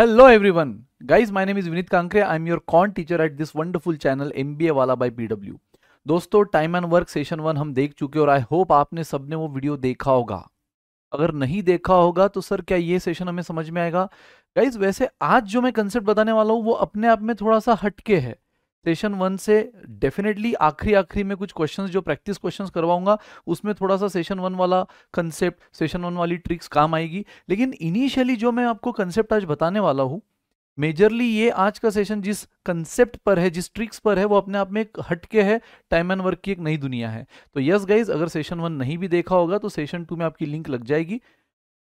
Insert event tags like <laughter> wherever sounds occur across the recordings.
Hello everyone guys my name is Vineet Kankre I am your quant teacher at this wonderful channel MBA वाला by PW दोस्तों time and work session one हम देख चुके और I hope आपने सबने वो वीडियो देखा होगा अगर नहीं देखा होगा तो सर क्या ये सेशन हमें समझ में आएगा गाइज वैसे आज जो मैं कंसेप्ट बताने वाला हूँ वो अपने आप में थोड़ा सा हटके है सेशन वन से डेफिनेटली आखिरी आखिरी में कुछ क्वेश्चंस जो प्रैक्टिस क्वेश्चंस करवाऊंगा उसमें थोड़ा सा सेशन वन वाला कंसेप्ट सेशन वन वाली ट्रिक्स काम आएगी लेकिन इनिशियली जो मैं आपको कंसेप्ट आज बताने वाला हूँ मेजरली ये आज का सेशन जिस कंसेप्ट पर है जिस ट्रिक्स पर है वो अपने आप में एक हटके है टाइम एंड वर्क की एक नई दुनिया है तो यस गाइज अगर सेशन वन नहीं भी देखा होगा तो सेशन टू में आपकी लिंक लग जाएगी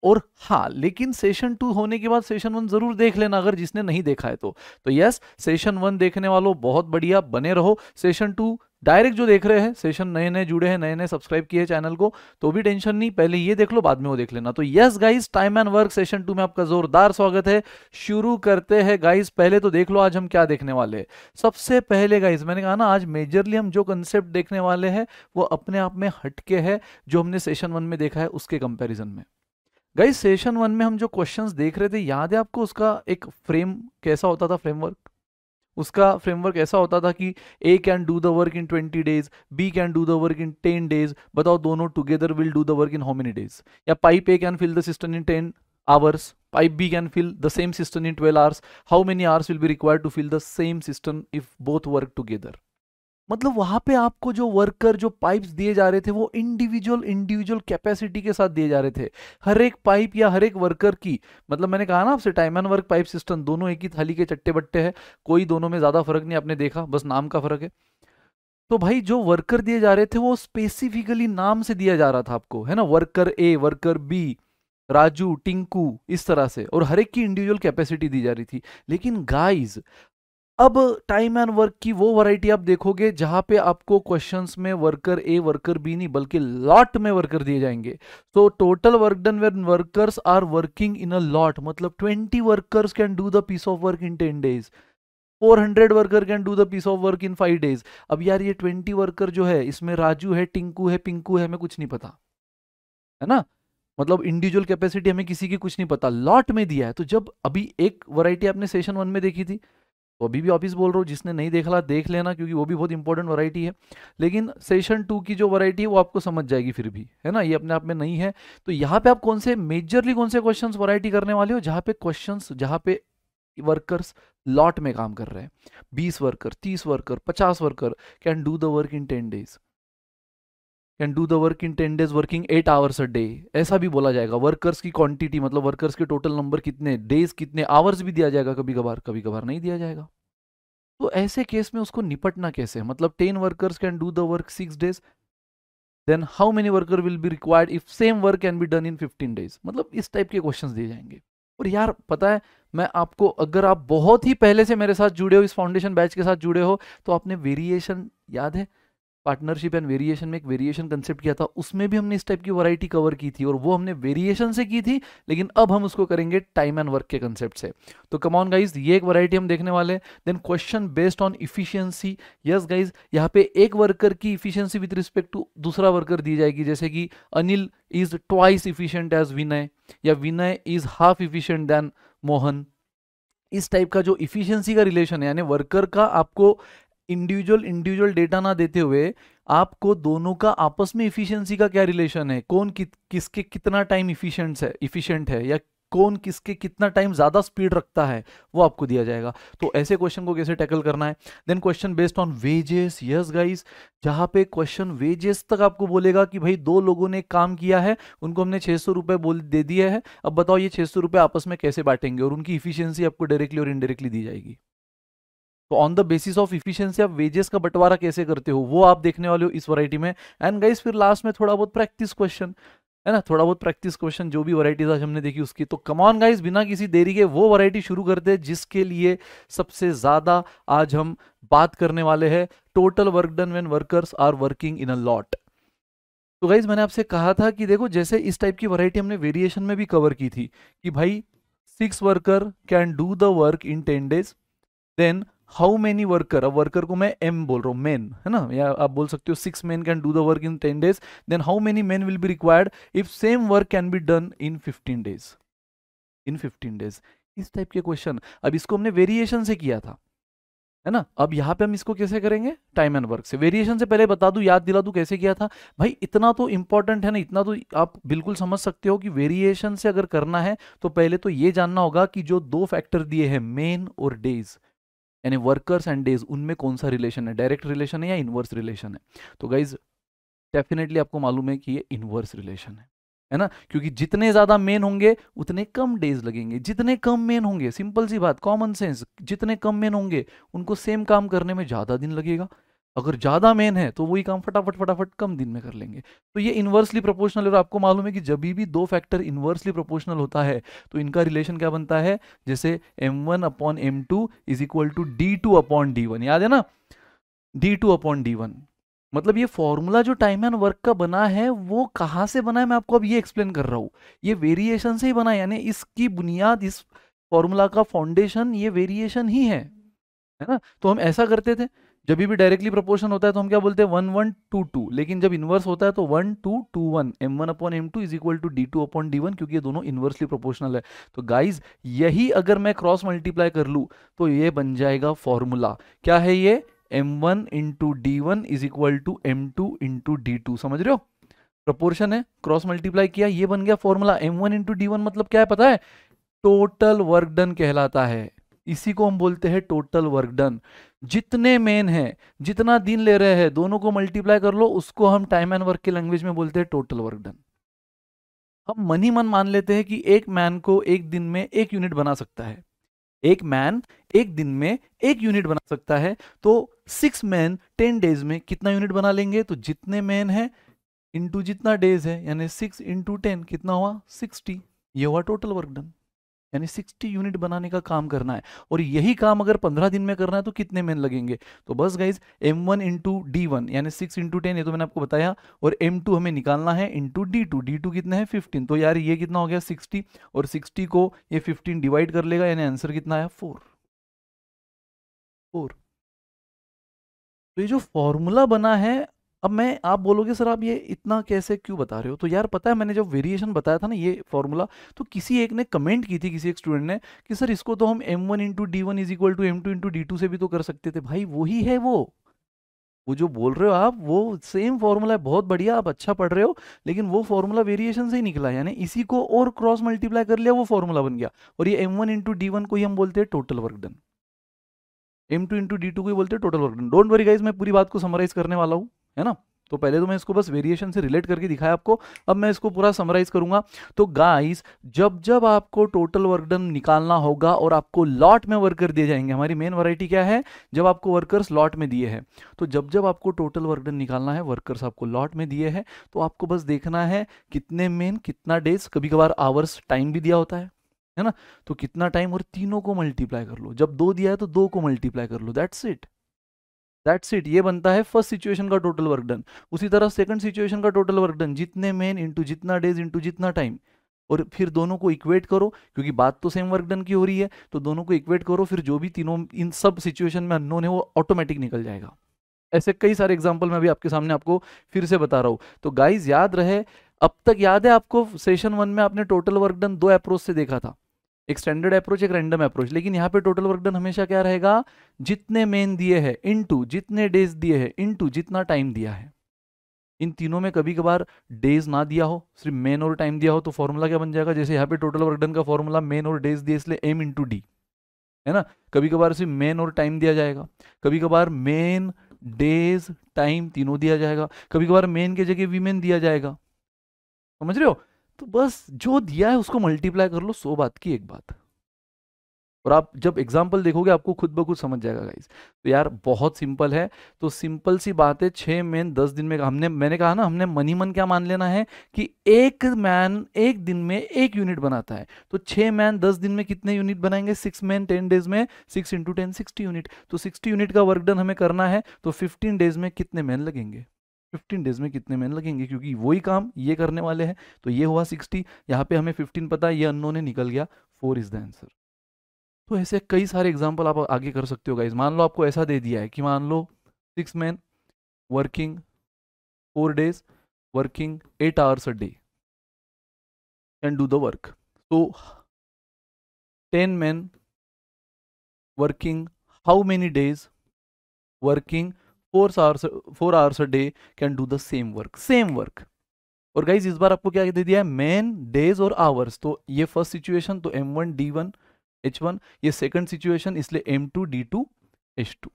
और हाँ लेकिन सेशन टू होने के बाद सेशन वन जरूर देख लेना अगर जिसने नहीं देखा है तो तो यस सेशन वन देखने वालों बहुत बढ़िया बने रहो सेशन टू डायरेक्ट जो देख रहे हैं सेशन नए नए जुड़े हैं नए नए सब्सक्राइब किए चैनल को तो भी टेंशन नहीं पहले ये देख लो बाद में वो देख लेना तो yes guys time and work session two में आपका जोरदार स्वागत है शुरू करते हैं गाइस पहले तो देख लो आज हम क्या देखने वाले हैं सबसे पहले गाइस मैंने कहा ना आज मेजरली हम जो कंसेप्ट देखने वाले हैं वो अपने आप में हटके है जो हमने सेशन वन में देखा है उसके कंपेरिजन में गाइस सेशन वन में हम जो क्वेश्चंस देख रहे थे याद है आपको उसका एक फ्रेम कैसा होता था फ्रेमवर्क उसका फ्रेमवर्क ऐसा होता था कि A can do the work in twenty days B can do the work in ten days बताओ दोनों together will do the work in how many days या pipe A can fill the system in ten hours pipe B can fill the same system in 12 hours how many hours will be required to fill the same system if both work together मतलब वहां पे आपको जो worker जो pipes दिए जा रहे थे वो इंडिविजुअल इंडिविजुअल कैपेसिटी के साथ दिए जा रहे थे हर एक पाइप या हर एक वर्कर की मतलब मैंने कहा ना आपसे time and work pipe system दोनों एक ही थाली के चट्टे बट्टे हैं कोई दोनों में ज़्यादा फर्क नहीं आपने देखा बस नाम का फर्क है तो भाई जो वर्कर दिए जा रहे थे वो स्पेसिफिकली नाम से दिया जा रहा था आपको है ना worker A worker B Raju Tinku इस तरह से और हर एक की इंडिविजुअल कैपेसिटी दी जा रही थी लेकिन गाइस अब टाइम एंड वर्क की वो वैरायटी आप देखोगे जहां पे आपको क्वेश्चंस में वर्कर ए वर्कर बी नहीं बल्कि लॉट में वर्कर दिए जाएंगे तो total work done when workers are working in a lot मतलब 20 workers can do the piece of work in 10 days 400 worker can do the piece of work in five days अब यार ये twenty worker जो है इसमें राजू है टिंकू है पिंकू है हमें कुछ नहीं पता है ना मतलब इंडिविजुअल कैपेसिटी हमें किसी की कुछ नहीं पता लॉट में दिया है तो जब अभी एक वरायटी आपने सेशन वन में देखी थी तो अभी भी ऑफिस बोल रहा हूँ जिसने नहीं देखा देख लेना क्योंकि वो भी बहुत इंपॉर्टेंट वैरायटी है लेकिन सेशन टू की जो वैरायटी है वो आपको समझ जाएगी फिर भी है ना ये अपने आप में नहीं है तो यहाँ पे आप कौन से मेजरली कौन से क्वेश्चन वरायटी करने वाले हो जहाँ पे क्वेश्चन जहाँ पे वर्कर्स लॉट में काम कर रहे हैं बीस वर्कर तीस वर्कर पचास worker can do the work in ten days can do the work in ten days working eight hours a day ऐसा भी बोला जाएगा वर्कर्स की क्वांटिटी मतलब वर्कर्स के टोटल नंबर कितने डेज कितने आवर्स भी दिया जाएगा कभी कभार कभी कभार नहीं दिया जाएगा तो ऐसे केस में उसको निपटना कैसे मतलब ten workers can do the work six days then how many worker will be required if same work can be done in fifteen days मतलब इस टाइप के क्वेश्चन दिए जाएंगे और यार पता है मैं आपको अगर आप बहुत ही पहले से मेरे साथ जुड़े हो इस फाउंडेशन बैच के साथ जुड़े हो तो आपने वेरिएशन याद है पार्टनरशिप एंड वेरिएशन में एक वेरिएशन कंसेप्ट किया था उसमें भी हमने इस टाइप की वैरायटी कवर की थी और वो हमने वेरिएशन से की थी लेकिन अब हम उसको करेंगे टाइम एंड वर्क के कंसेप्ट से तो कम ऑन गाइज ये एक वैरायटी हम देखने वाले हैं then question based on efficiency yes guys यहाँ पे एक वर्कर की इफिशियंसी विथ रिस्पेक्ट टू दूसरा वर्कर दी जाएगी जैसे कि Anil is twice efficient as Vinay या Vinay is half efficient than Mohan इस टाइप का जो इफिशियंसी का रिलेशन है यानी वर्कर का आपको इंडिविजुअल इंडिविजुअल डेटा ना देते हुए आपको दोनों का आपस में इफिशियंसी का क्या रिलेशन है कौन कि, किसके कितना टाइम इफिशियंट है इफिशियंट है या कौन किसके कितना टाइम ज़्यादा स्पीड रखता है वो आपको दिया जाएगा तो ऐसे क्वेश्चन को कैसे टैकल करना है then question based on wages yes guys जहां पे क्वेश्चन वेजेस तक आपको बोलेगा कि भाई दो लोगों ने काम किया है उनको हमने छह सौ रुपए दे दिए है अब बताओ ये छह सौ रुपए आपस में कैसे बांटेंगे और उनकी इफिशियंसी आपको डायरेक्टली और इनडायरेक्टली दी जाएगी तो on the basis of efficiency आप वेजेस का बंटवारा कैसे करते हो वो आप देखने वाले हो इस वरायटी में एंड गाइस फिर लास्ट में थोड़ा बहुत प्रैक्टिस क्वेश्चन है ना थोड़ा बहुत प्रैक्टिस क्वेश्चन जो भी वराइटीज आज हमने देखी उसकी तो कमॉन गाइज बिना किसी देरी के वो वरायटी शुरू करते हैं जिसके लिए सबसे ज़्यादा आज हम बात करने वाले हैं total work done when workers are working in a lot तो गाइज मैंने आपसे कहा था कि देखो जैसे इस टाइप की वरायटी हमने वेरिएशन में भी कवर की थी कि भाई six worker can do the work in ten days then how many worker अब वर्कर को मैं एम बोल रहा हूँ मेन है ना या आप बोल सकते हो six men can do the work in ten days then how many man will be required if same work can be done in fifteen days in fifteen days इस टाइप के क्वेश्चन अब इसको हमने वेरिएशन से किया था है ना अब यहाँ पे हम इसको कैसे करेंगे टाइम एंड वर्क से वेरिएशन से पहले बता दूँ याद दिला दूँ कैसे किया था भाई इतना तो इंपॉर्टेंट है ना इतना तो आप बिल्कुल समझ सकते हो कि वेरिएशन से अगर करना है तो पहले तो ये जानना होगा कि जो दो फैक्टर दिए हैं मेन और डेज यानी वर्कर्स एंड डेज उनमें कौन सा रिलेशन है डायरेक्ट रिलेशन है या इनवर्स रिलेशन है तो गाइज डेफिनेटली आपको मालूम है कि ये इनवर्स रिलेशन है है ना क्योंकि जितने ज़्यादा मेन होंगे उतने कम डेज लगेंगे जितने कम मेन होंगे सिंपल सी बात कॉमन सेंस जितने कम मेन होंगे उनको सेम काम करने में ज़्यादा दिन लगेगा अगर ज़्यादा मेन है तो वही काम फटाफट फटाफट कम दिन में कर लेंगे तो ये इन्वर्सली प्रोपोर्शनल और आपको मालूम है कि जब भी दो फैक्टर इन्वर्सली प्रोपोर्शनल होता है तो इनका रिलेशन क्या बनता है जैसे M one upon M two is equal to D two upon D one याद है ना D two upon D one मतलब ये फॉर्मूला जो टाइम एंड वर्क का बना है वो कहाँ से बना है मैं आपको अब ये एक्सप्लेन कर रहा हूँ ये वेरिएशन से ही बना है यानी इसकी बुनियाद इस फॉर्मूला का फाउंडेशन ये वेरिएशन ही है है ना तो हम ऐसा करते थे जब भी डायरेक्टली प्रोपोर्शन होता है तो हम क्या बोलते हैं वन वन टू टू लेकिन जब इन्वर्स होता है तो one two two one M one upon M two is equal to D two upon D one क्योंकि ये दोनों इन्वर्सली प्रोपोर्शनल है तो गाइज यही अगर मैं क्रॉस मल्टीप्लाई कर लूँ तो ये बन जाएगा फॉर्मूला क्या है ये M one into D one is equal to M two into D two समझ रहे हो प्रपोर्शन है क्रॉस मल्टीप्लाई किया ये बन गया formula M one into D one मतलब क्या है पता है टोटल वर्क डन कहलाता है इसी को हम बोलते हैं टोटल वर्क डन जितने मेन है जितना दिन ले रहे हैं दोनों को मल्टीप्लाई कर लो उसको हम टाइम एंड वर्क की लैंग्वेज में बोलते हैं टोटल वर्क डन हम मन ही मन मान लेते हैं कि एक मैन को एक दिन में एक यूनिट बना सकता है एक मैन एक दिन में एक यूनिट बना सकता है तो सिक्स मैन टेन डेज में कितना यूनिट बना लेंगे तो जितने मैन है इंटू जितना डेज है यानी सिक्स इंटू टेन कितना हुआ सिक्सटी ये हुआ टोटल वर्क डन यानी 60 यूनिट बनाने का काम करना है और यही काम अगर 15 दिन में करना है तो कितने में लगेंगे तो बस guys M one into D one यानी सिक्स इंटू टेन ये तो मैंने आपको बताया और एम टू हमें निकालना है into D two D two कितना है फिफ्टीन तो यार ये कितना हो गया सिक्सटी और सिक्सटी को ये फिफ्टीन डिवाइड कर लेगा यानी आंसर कितना आया फोर फोर तो ये जो फॉर्मूला बना है अब मैं आप बोलोगे सर आप ये इतना कैसे क्यों बता रहे हो तो यार पता है मैंने जब वेरिएशन बताया था ना ये फॉर्मूला तो किसी एक ने कमेंट की थी किसी एक स्टूडेंट ने कि सर इसको तो हम M one into D one is equal to M two into D two से भी तो कर सकते थे भाई वही है वो वो जो बोल रहे हो आप वो सेम फॉर्मूला है बहुत बढ़िया आप अच्छा पढ़ रहे हो लेकिन वो फॉर्मूला वेरिएशन से ही निकला यानी इसी को और क्रॉस मल्टीप्लाई कर लिया वो फॉर्मूला बन गया और ये M one into D one को ही हम बोलते हैं total work done M two into D two को ही बोलते हैं total work done don't worry guys मैं पूरी बात को समराइज करने वाला हूँ है ना तो पहले तो मैं इसको बस वेरिएशन से रिलेट करके दिखाया आपको अब मैं इसको पूरा समराइज करूंगा तो गाइस जब जब आपको टोटल वर्क डन निकालना होगा और आपको लॉट में वर्कर दिए जाएंगे हमारी मेन वैरायटी क्या है जब आपको वर्कर्स लॉट में दिए हैं तो जब जब आपको टोटल वर्क डन निकालना है वर्कर्स आपको लॉट में दिए है तो आपको बस देखना है कितने मेन कितना डेज कभी कभार आवर्स टाइम भी दिया होता है है ना तो कितना टाइम और तीनों को मल्टीप्लाई कर लो जब दो दिया है तो दो को मल्टीप्लाई कर लो दैट्स इट दैट्स इट ये बनता है फर्स्ट सिचुएशन का टोटल वर्क डन उसी तरह सेकंड सिचुएशन का टोटल वर्क डन जितने मेन इंटू जितना डेज इंटू जितना टाइम और फिर दोनों को इक्वेट करो क्योंकि बात तो सेम वर्क डन की हो रही है तो दोनों को इक्वेट करो फिर जो भी तीनों इन सब सिचुएशन में अननोन है वो ऑटोमेटिक निकल जाएगा ऐसे कई सारे एग्जाम्पल मैं भी आपके सामने आपको फिर से बता रहा हूँ तो गाइज याद रहे अब तक याद है आपको सेशन वन में आपने टोटल वर्क डन दो अप्रोच से देखा था एक स्टैंडर्ड अप्रोच एक रैंडम अप्रोच लेकिन यहाँ पे टोटल वर्क डन हमेशा क्या रहेगा जितने मेन दिए हैं इनटू जितने डेज दिए हैं इनटू जितना टाइम दिया है इन तीनों में कभी कभार डेज ना दिया हो सिर्फ मेन और टाइम दिया हो तो फॉर्मूला क्या बन जाएगा जैसे यहाँ पे टोटल वर्क डन का फॉर्मूला मेन और डेज दिए इसलिए एम इंटू डी है ना कभी कभार सिर्फ मेन और टाइम दिया जाएगा कभी कभार मेन डेज टाइम तीनों दिया जाएगा कभी कभार मेन के जगह वीमेन दिया जाएगा समझ रहे हो तो बस जो दिया है उसको मल्टीप्लाई कर लो सो बात की एक बात और आप जब एग्जाम्पल देखोगे आपको खुद ब खुद समझ जाएगा गाइज तो यार बहुत सिंपल है तो सिंपल सी बात है छह मैन दस दिन में हमने मैंने कहा ना हमने मनी मन क्या मान लेना है कि एक मैन एक दिन में एक यूनिट बनाता है तो छह मैन दस दिन में कितने यूनिट बनाएंगे सिक्स मैन टेन डेज में six into ten sixty unit तो सिक्सटी यूनिट का वर्क डन हमें करना है तो फिफ्टीन डेज में कितने मैन लगेंगे 15 डेज में कितने मैन लगेंगे क्योंकि वही काम ये करने वाले हैं तो ये हुआ 60 यहाँ पे हमें 15 पता है ये अननोन है निकल गया फोर इज़ द आंसर तो ऐसे कई सारे एग्जाम्पल आप आगे कर सकते हो गाइज मान लो आपको ऐसा दे दिया है कि मान लो six man working four days working eight hours a day can do the work तो ten man working how many days working four hours four hours a day can do the same work same work और guys इस बार आपको क्या दे दिया है man days और आवर्स तो ये फर्स्ट सिचुएशन तो M one D one H one ये सेकंड सिचुएशन इसलिए M two D two H two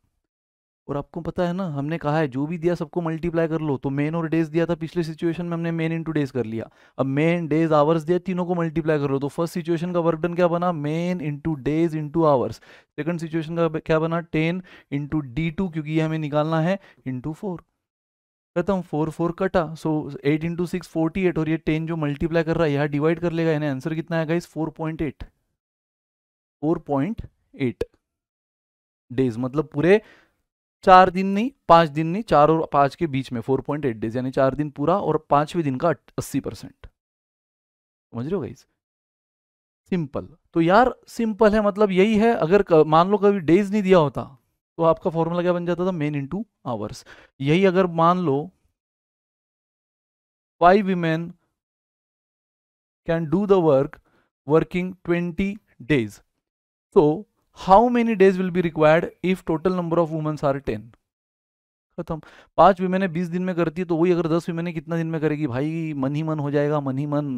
और आपको पता है ना हमने कहा है जो भी दिया सबको मल्टीप्लाई कर लो तो मेन और डेज दिया था पिछले सिचुएशन में हमने मेन इंटू डेज कर लिया अब मेन डेज आवर्स दिया तीनों को मल्टीप्लाई कर लो तो फर्स्ट सिचुएशन का वर्कडन क्या बना men into days into hours second situation का क्या बना टेन इंटू डी टू क्योंकि ये हमें निकालना है इंटू फोर खत्म फोर फोर कटा so eight into six forty eight और ये टेन जो मल्टीप्लाई कर रहा है यहाँ डिवाइड कर लेगा यानी आंसर कितना आएगा इस four point eight four point eight days मतलब पूरे चार दिन नहीं पांच दिन नहीं चार और पांच के बीच में फोर पॉइंट एट डेज यानी चार दिन पूरा और पांचवें दिन का अस्सी परसेंट समझ रहे हो गई सिंपल तो यार सिंपल है मतलब यही है अगर मान लो कभी डेज नहीं दिया होता तो आपका फॉर्मूला क्या बन जाता था मेन इंटू आवर्स यही अगर मान लो five women can do the work working twenty days so how many days will be required if total number of womens are ten खत्म पांच वीमेने बीस दिन में करती है तो वही अगर दस वीमेने कितना दिन में करेगी भाई मन ही मन हो जाएगा मन ही मन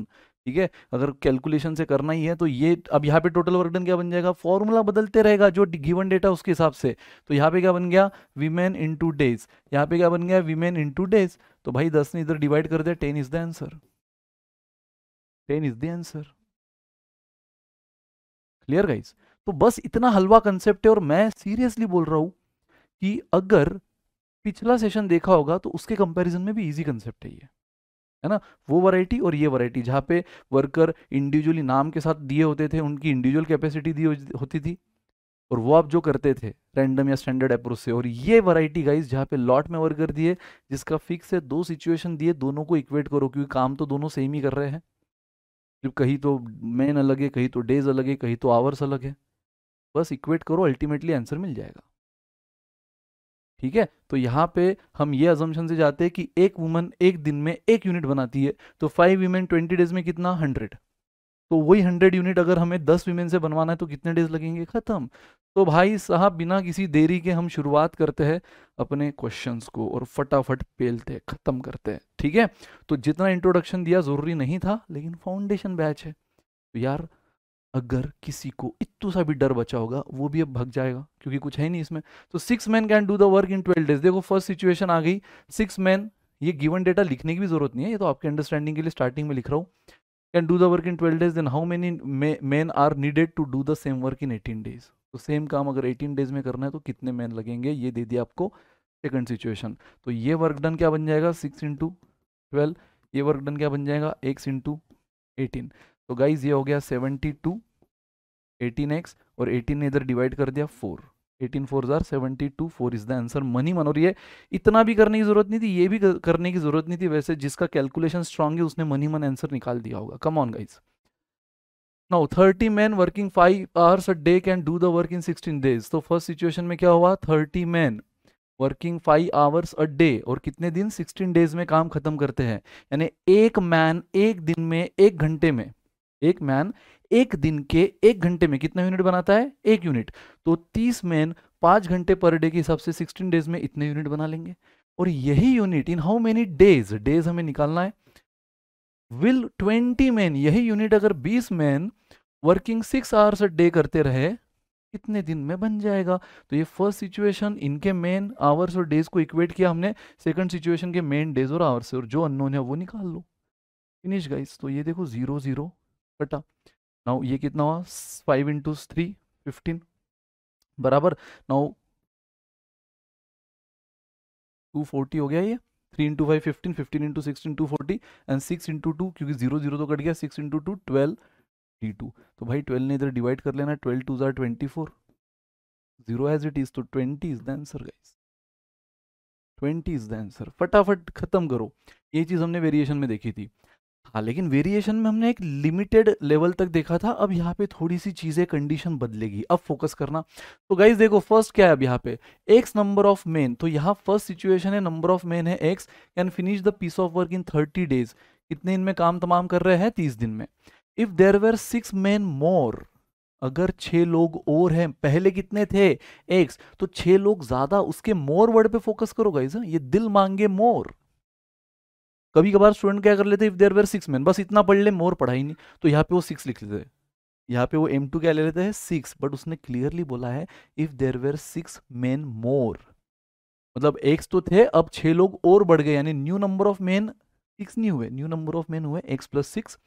ठीक है अगर कैलकुलेशन से करना ही है तो ये अब यहाँ पे टोटल वर्क डन क्या बन जाएगा फॉर्मूला बदलते रहेगा जो गिवन डेटा उसके हिसाब से तो यहाँ पे क्या बन गया वीमेन इन टू डेज यहाँ पे क्या बन गया वीमेन इन टू डेज तो भाई दस ने इधर डिवाइड कर दिया ten is the answer ten is the answer clear guys तो बस इतना हलवा कंसेप्ट है और मैं सीरियसली बोल रहा हूं कि अगर पिछला सेशन देखा होगा तो उसके कंपैरिजन में भी इजी कंसेप्ट है ये है ना वो वैरायटी और ये वैरायटी जहां पे वर्कर इंडिविजुअली नाम के साथ दिए होते थे उनकी इंडिविजुअल कैपेसिटी दी होती थी और वो आप जो करते थे रैंडम या स्टैंडर्ड अप्रोच से और ये वैरायटी गाइस जहाँ पे लॉट में वर्कर दिए जिसका फिक्स है दो सिचुएशन दिए दोनों को इक्वेट करो क्योंकि काम तो दोनों सेम ही कर रहे हैं मतलब कहीं तो मेन अलग है कहीं तो डेज अलग है कहीं तो आवर्स अलग है बस इक्वेट करो अल्टीमेटली आंसर मिल जाएगा ठीक है तो यहाँ पे हम ये अजम्पन से जाते हैं कि एक वुमन एक दिन में एक यूनिट बनाती है तो फाइव वीमेन ट्वेंटी डेज में कितना हंड्रेड तो वही हंड्रेड यूनिट अगर हमें दस वीमेन से बनवाना है तो कितने डेज लगेंगे खत्म तो भाई साहब बिना किसी देरी के हम शुरुआत करते हैं अपने क्वेश्चंस को और फटाफट पेलते हैं खत्म करते हैं ठीक है तो जितना इंट्रोडक्शन दिया जरूरी नहीं था लेकिन फाउंडेशन बैच है तो यार अगर किसी को इतना सा भी डर बचा होगा वो भी अब भग जाएगा क्योंकि कुछ है नहीं इसमें तो six man can do the work in twelve days देखो फर्स्ट सिचुएशन आ गई सिक्स मैन ये गिवन डेटा लिखने की भी जरूरत नहीं है ये तो आपके अंडरस्टैंडिंग के लिए स्टार्टिंग में लिख रहा हूँ can do the work in twelve days then how many man are needed to do the same work in eighteen days तो सेम काम अगर एटीन डेज में करना है तो कितने मैन लगेंगे ये दे दिया आपको सेकंड सिचुएशन तो ये वर्क डन क्या बन जाएगा सिक्स इंटू ट्वेल्व ये वर्क डन क्या बन जाएगा एक्स इंटू एटीन तो गाइज ये हो गया सेवेंटी टू एटीन एक्स और एटीन ने इधर डिवाइड कर दिया फोर एटीन फोर हजार seventy two four is the answer मनी मनोर ये इतना भी करने की जरूरत नहीं थी ये भी करने की जरूरत नहीं थी वैसे जिसका कैलकुलेशन स्ट्रांग है उसने मनी मन आंसर निकाल दिया होगा come on guys now thirty man working five hours a day can do the work in sixteen days तो फर्स्ट सिचुएशन में क्या हुआ thirty man working five hours a day और कितने दिन सिक्सटीन डेज में काम खत्म करते हैं यानी एक मैन एक दिन में एक घंटे में एक मैन एक दिन के एक घंटे में कितना यूनिट बनाता है एक यूनिट तो तीस मैन पांच घंटे पर डे के हिसाब से सिक्सटीन डेज में इतने यूनिट बना लेंगे और यही unit in how many days days हमें निकालना है विल ट्वेंटी मैन यही यूनिट अगर बीस man working six hours day करते रहे कितने दिन में बन जाएगा तो ये फर्स्ट सिचुएशन इनके मेन आवर्स और डेज को इक्वेट किया हमने सेकंड सिचुएशन के मेन डेज और आवर्स और जो अननोन है वो निकाल लो फिनिश गाइस तो ये देखो जीरो जीरो कटा नाउ ये कितना हुआ फाइव इंटू थ्री फिफ्टीन बराबर नाउ टू फोर्टी हो गया ये three into five fifteen fifteen into sixteen two forty and six into two क्योंकि जीरो जीरो तो कट गया सिक्स इंटू टू ट्वेल्व डी टू तो भाई ट्वेल्व ने इधर डिवाइड कर लेना ट्वेल्व टू ज़ार twenty four zero as it is तो twenty is the answer guys twenty is the answer फटाफट ख़त्म करो ये चीज़ हमने वेरिएशन में देखी थी हाँ लेकिन वेरिएशन में हमने एक लिमिटेड लेवल तक देखा था अब यहाँ पे थोड़ी सी चीज़ें कंडीशन बदलेगी अब फोकस करना तो गाइज देखो फर्स्ट क्या है अब यहाँ पे एक्स नंबर ऑफ मेन तो यहाँ फर्स्ट सिचुएशन है नंबर ऑफ मेन है X can finish the piece of work in thirty days कितने इनमें काम तमाम कर रहे हैं तीस दिन में if there were six men more अगर छह लोग और हैं पहले कितने थे एक्स तो छह लोग ज़्यादा उसके मोर वर्ड पे फोकस करो गाइज हाँ। ये दिल मांगे मोर कभी कभार स्टूडेंट क्या कर लेते if there were six man बस इतना पढ़ ले मोर पढ़ाई नहीं तो यहाँ पे वो सिक्स लिख लेते यहाँ पे वो एम टू क्या ले लेते हैं सिक्स बट उसने क्लियरली बोला है if there were six man more मतलब एक्स तो थे अब छह लोग और बढ़ गए यानी new number of man six नहीं हुए न्यू नंबर ऑफ मैन हुए एक्स प्लस सिक्स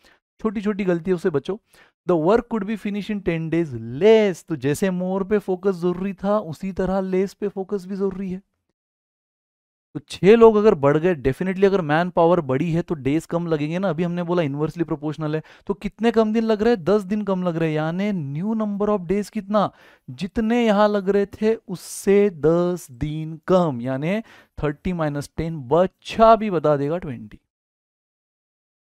छोटी छोटी गलतियों से बचो the work could be finish in ten days less तो जैसे मोर पे फोकस जरूरी था उसी तरह लेस पे फोकस भी जरूरी है तो छह लोग अगर बढ़ गए डेफिनेटली अगर मैन पावर बड़ी है तो डेज कम लगेंगे ना अभी हमने बोला इन्वर्सली प्रोपोर्शनल है तो कितने कम दिन लग रहे हैं दस दिन कम लग रहे हैं यानी न्यू नंबर ऑफ डेज कितना जितने यहां लग रहे थे उससे दस दिन कम यानी थर्टी माइनस टेन बच्चा भी बता देगा ट्वेंटी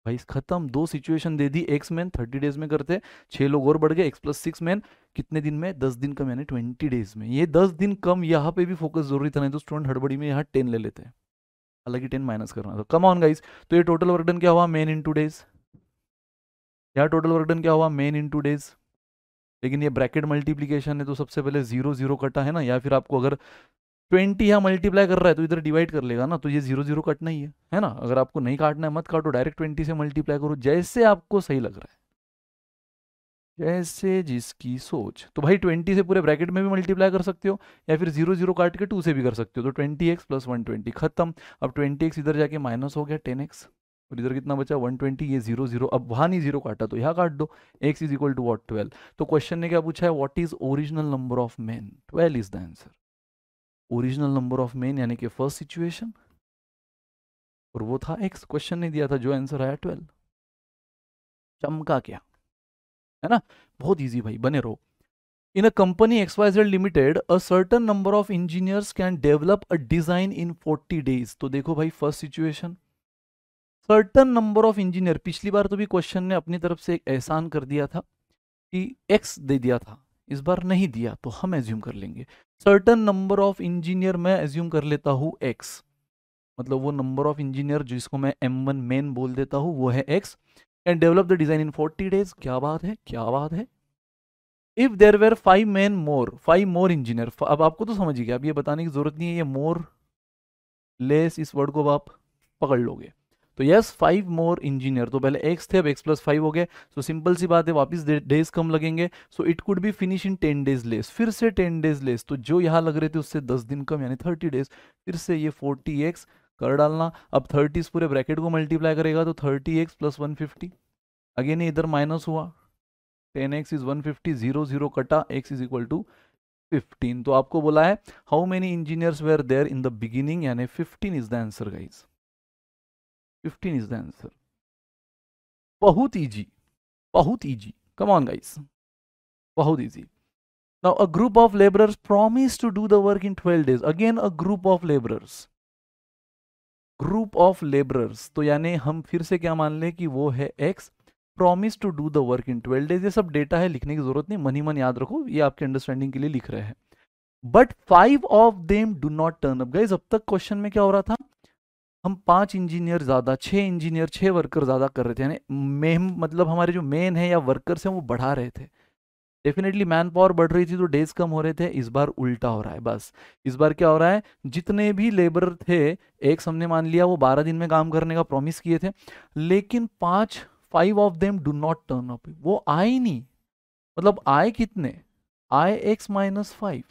भाई खत्म दो सिचुएशन दे दी एक्स मैन थर्टी डेज में करते छह लोग और बढ़ गए एक्स प्लस सिक्स मैन कितने दिन में दस दिन कम यानी ट्वेंटी डेज में ये दस दिन कम यहाँ पे भी फोकस जरूरी था नहीं तो स्टूडेंट हड़बड़ी में यहाँ टेन ले लेते हैं हालांकि टेन माइनस करना था कम ऑन गाइज तो ये टोटल वर्कडन क्या हुआ मेन इन टू डेज यहाँ टोटल वर्कडन क्या हुआ मेन इन टू डेज लेकिन ये ब्रैकेट मल्टीप्लीकेशन है तो सबसे पहले जीरो जीरो कटा है ना या फिर आपको अगर ट्वेंटी यहाँ मल्टीप्लाई कर रहा है तो इधर डिवाइड कर लेगा ना तो ये जीरो जीरो कटना ही है है ना अगर आपको नहीं काटना है मत काटो डायरेक्ट ट्वेंटी से मल्टीप्लाई करो जैसे आपको सही लग रहा है जैसे जिसकी सोच तो भाई ट्वेंटी से पूरे ब्रैकेट में भी मल्टीप्लाई कर सकते हो या फिर जीरो जीरो काट के टू से भी कर सकते हो तो twenty X plus one twenty खत्म अब ट्वेंटी एक्स इधर जाके माइनस हो गया टेन एक्स और इधर कितना बचा वन ट्वेंटी ये जीरो जीरो अब वहाँ नहीं जीरो काटा तो यहाँ काट दो X is equal to what twelve तो क्वेश्चन ने क्या पूछा है what is original number of man twelve is the answer original number of men यानी कि फर्स्ट सिचुएशन और वो था एक्स क्वेश्चन नहीं दिया था जो आंसर आया ट्वेल्व चमका क्या है ना बहुत इजी भाई बने रहो in a company XYZ limited a certain number of engineers can develop a design in forty days तो देखो भाई first situation certain number of engineer पिछली बार तो भी क्वेश्चन ने अपनी तरफ से एक एहसान कर दिया था कि एक्स दे दिया था इस बार नहीं दिया तो हम एज्यूम कर लेंगे सर्टन नंबर ऑफ इंजीनियर मैं एज्यूम कर लेता हूँ एक्स मतलब वो नंबर ऑफ इंजीनियर जिसको मैं एम वन मेन बोल देता हूँ वो है X and develop the design in forty days क्या बात है क्या बात है if there were five man more five more engineer अब आपको तो समझ गया अब ये बताने की ज़रूरत नहीं है ये मोर लेस इस वर्ड को आप पकड़ लोगे तो यस फाइव मोर इंजीनियर तो पहले एक्स थे अब एक्स प्लस फाइव हो गए सो सिंपल सी बात है वापस डेज कम लगेंगे so it could be finish in ten days less फिर से टेन डेज लेस तो जो यहाँ लग रहे थे उससे दस दिन कम यानी थर्टी डेज फिर से ये फोर्टी एक्स कर डालना अब थर्टी पूरे ब्रैकेट को मल्टीप्लाई करेगा तो thirty X plus one fifty again इधर माइनस हुआ ten X is one fifty zero zero कटा X is equal to fifteen तो आपको बोला है how many engineers were there in the beginning यानी fifteen is the answer guys 15 is the answer. Bahut easy. Bahut easy. Come on, guys. Bahut easy. Now, a group of laborers promised to do the work in 12 days. Again, a group of laborers. group of laborers तो यानी हम फिर से क्या मान लें कि वो है x promise to do the work in 12 days ये सब डेटा है लिखने की जरूरत नहीं मन ही मन याद रखो ये आपके अंडरस्टैंडिंग के लिए लिख रहे हैं but five of them do not turn up guys अब तक क्वेश्चन में क्या हो रहा था हम पांच इंजीनियर ज़्यादा छह इंजीनियर छह वर्कर ज़्यादा कर रहे थे यानी मतलब हमारे जो मेन है या वर्कर्स हैं वो बढ़ा रहे थे डेफिनेटली मैन पावर बढ़ रही थी तो डेज कम हो रहे थे इस बार उल्टा हो रहा है बस इस बार क्या हो रहा है जितने भी लेबर थे एक हमने मान लिया वो बारह दिन में काम करने का प्रॉमिस किए थे लेकिन पांच five of them do not turn up वो आए नहीं मतलब आए कितने आए एक्स माइनस फाइव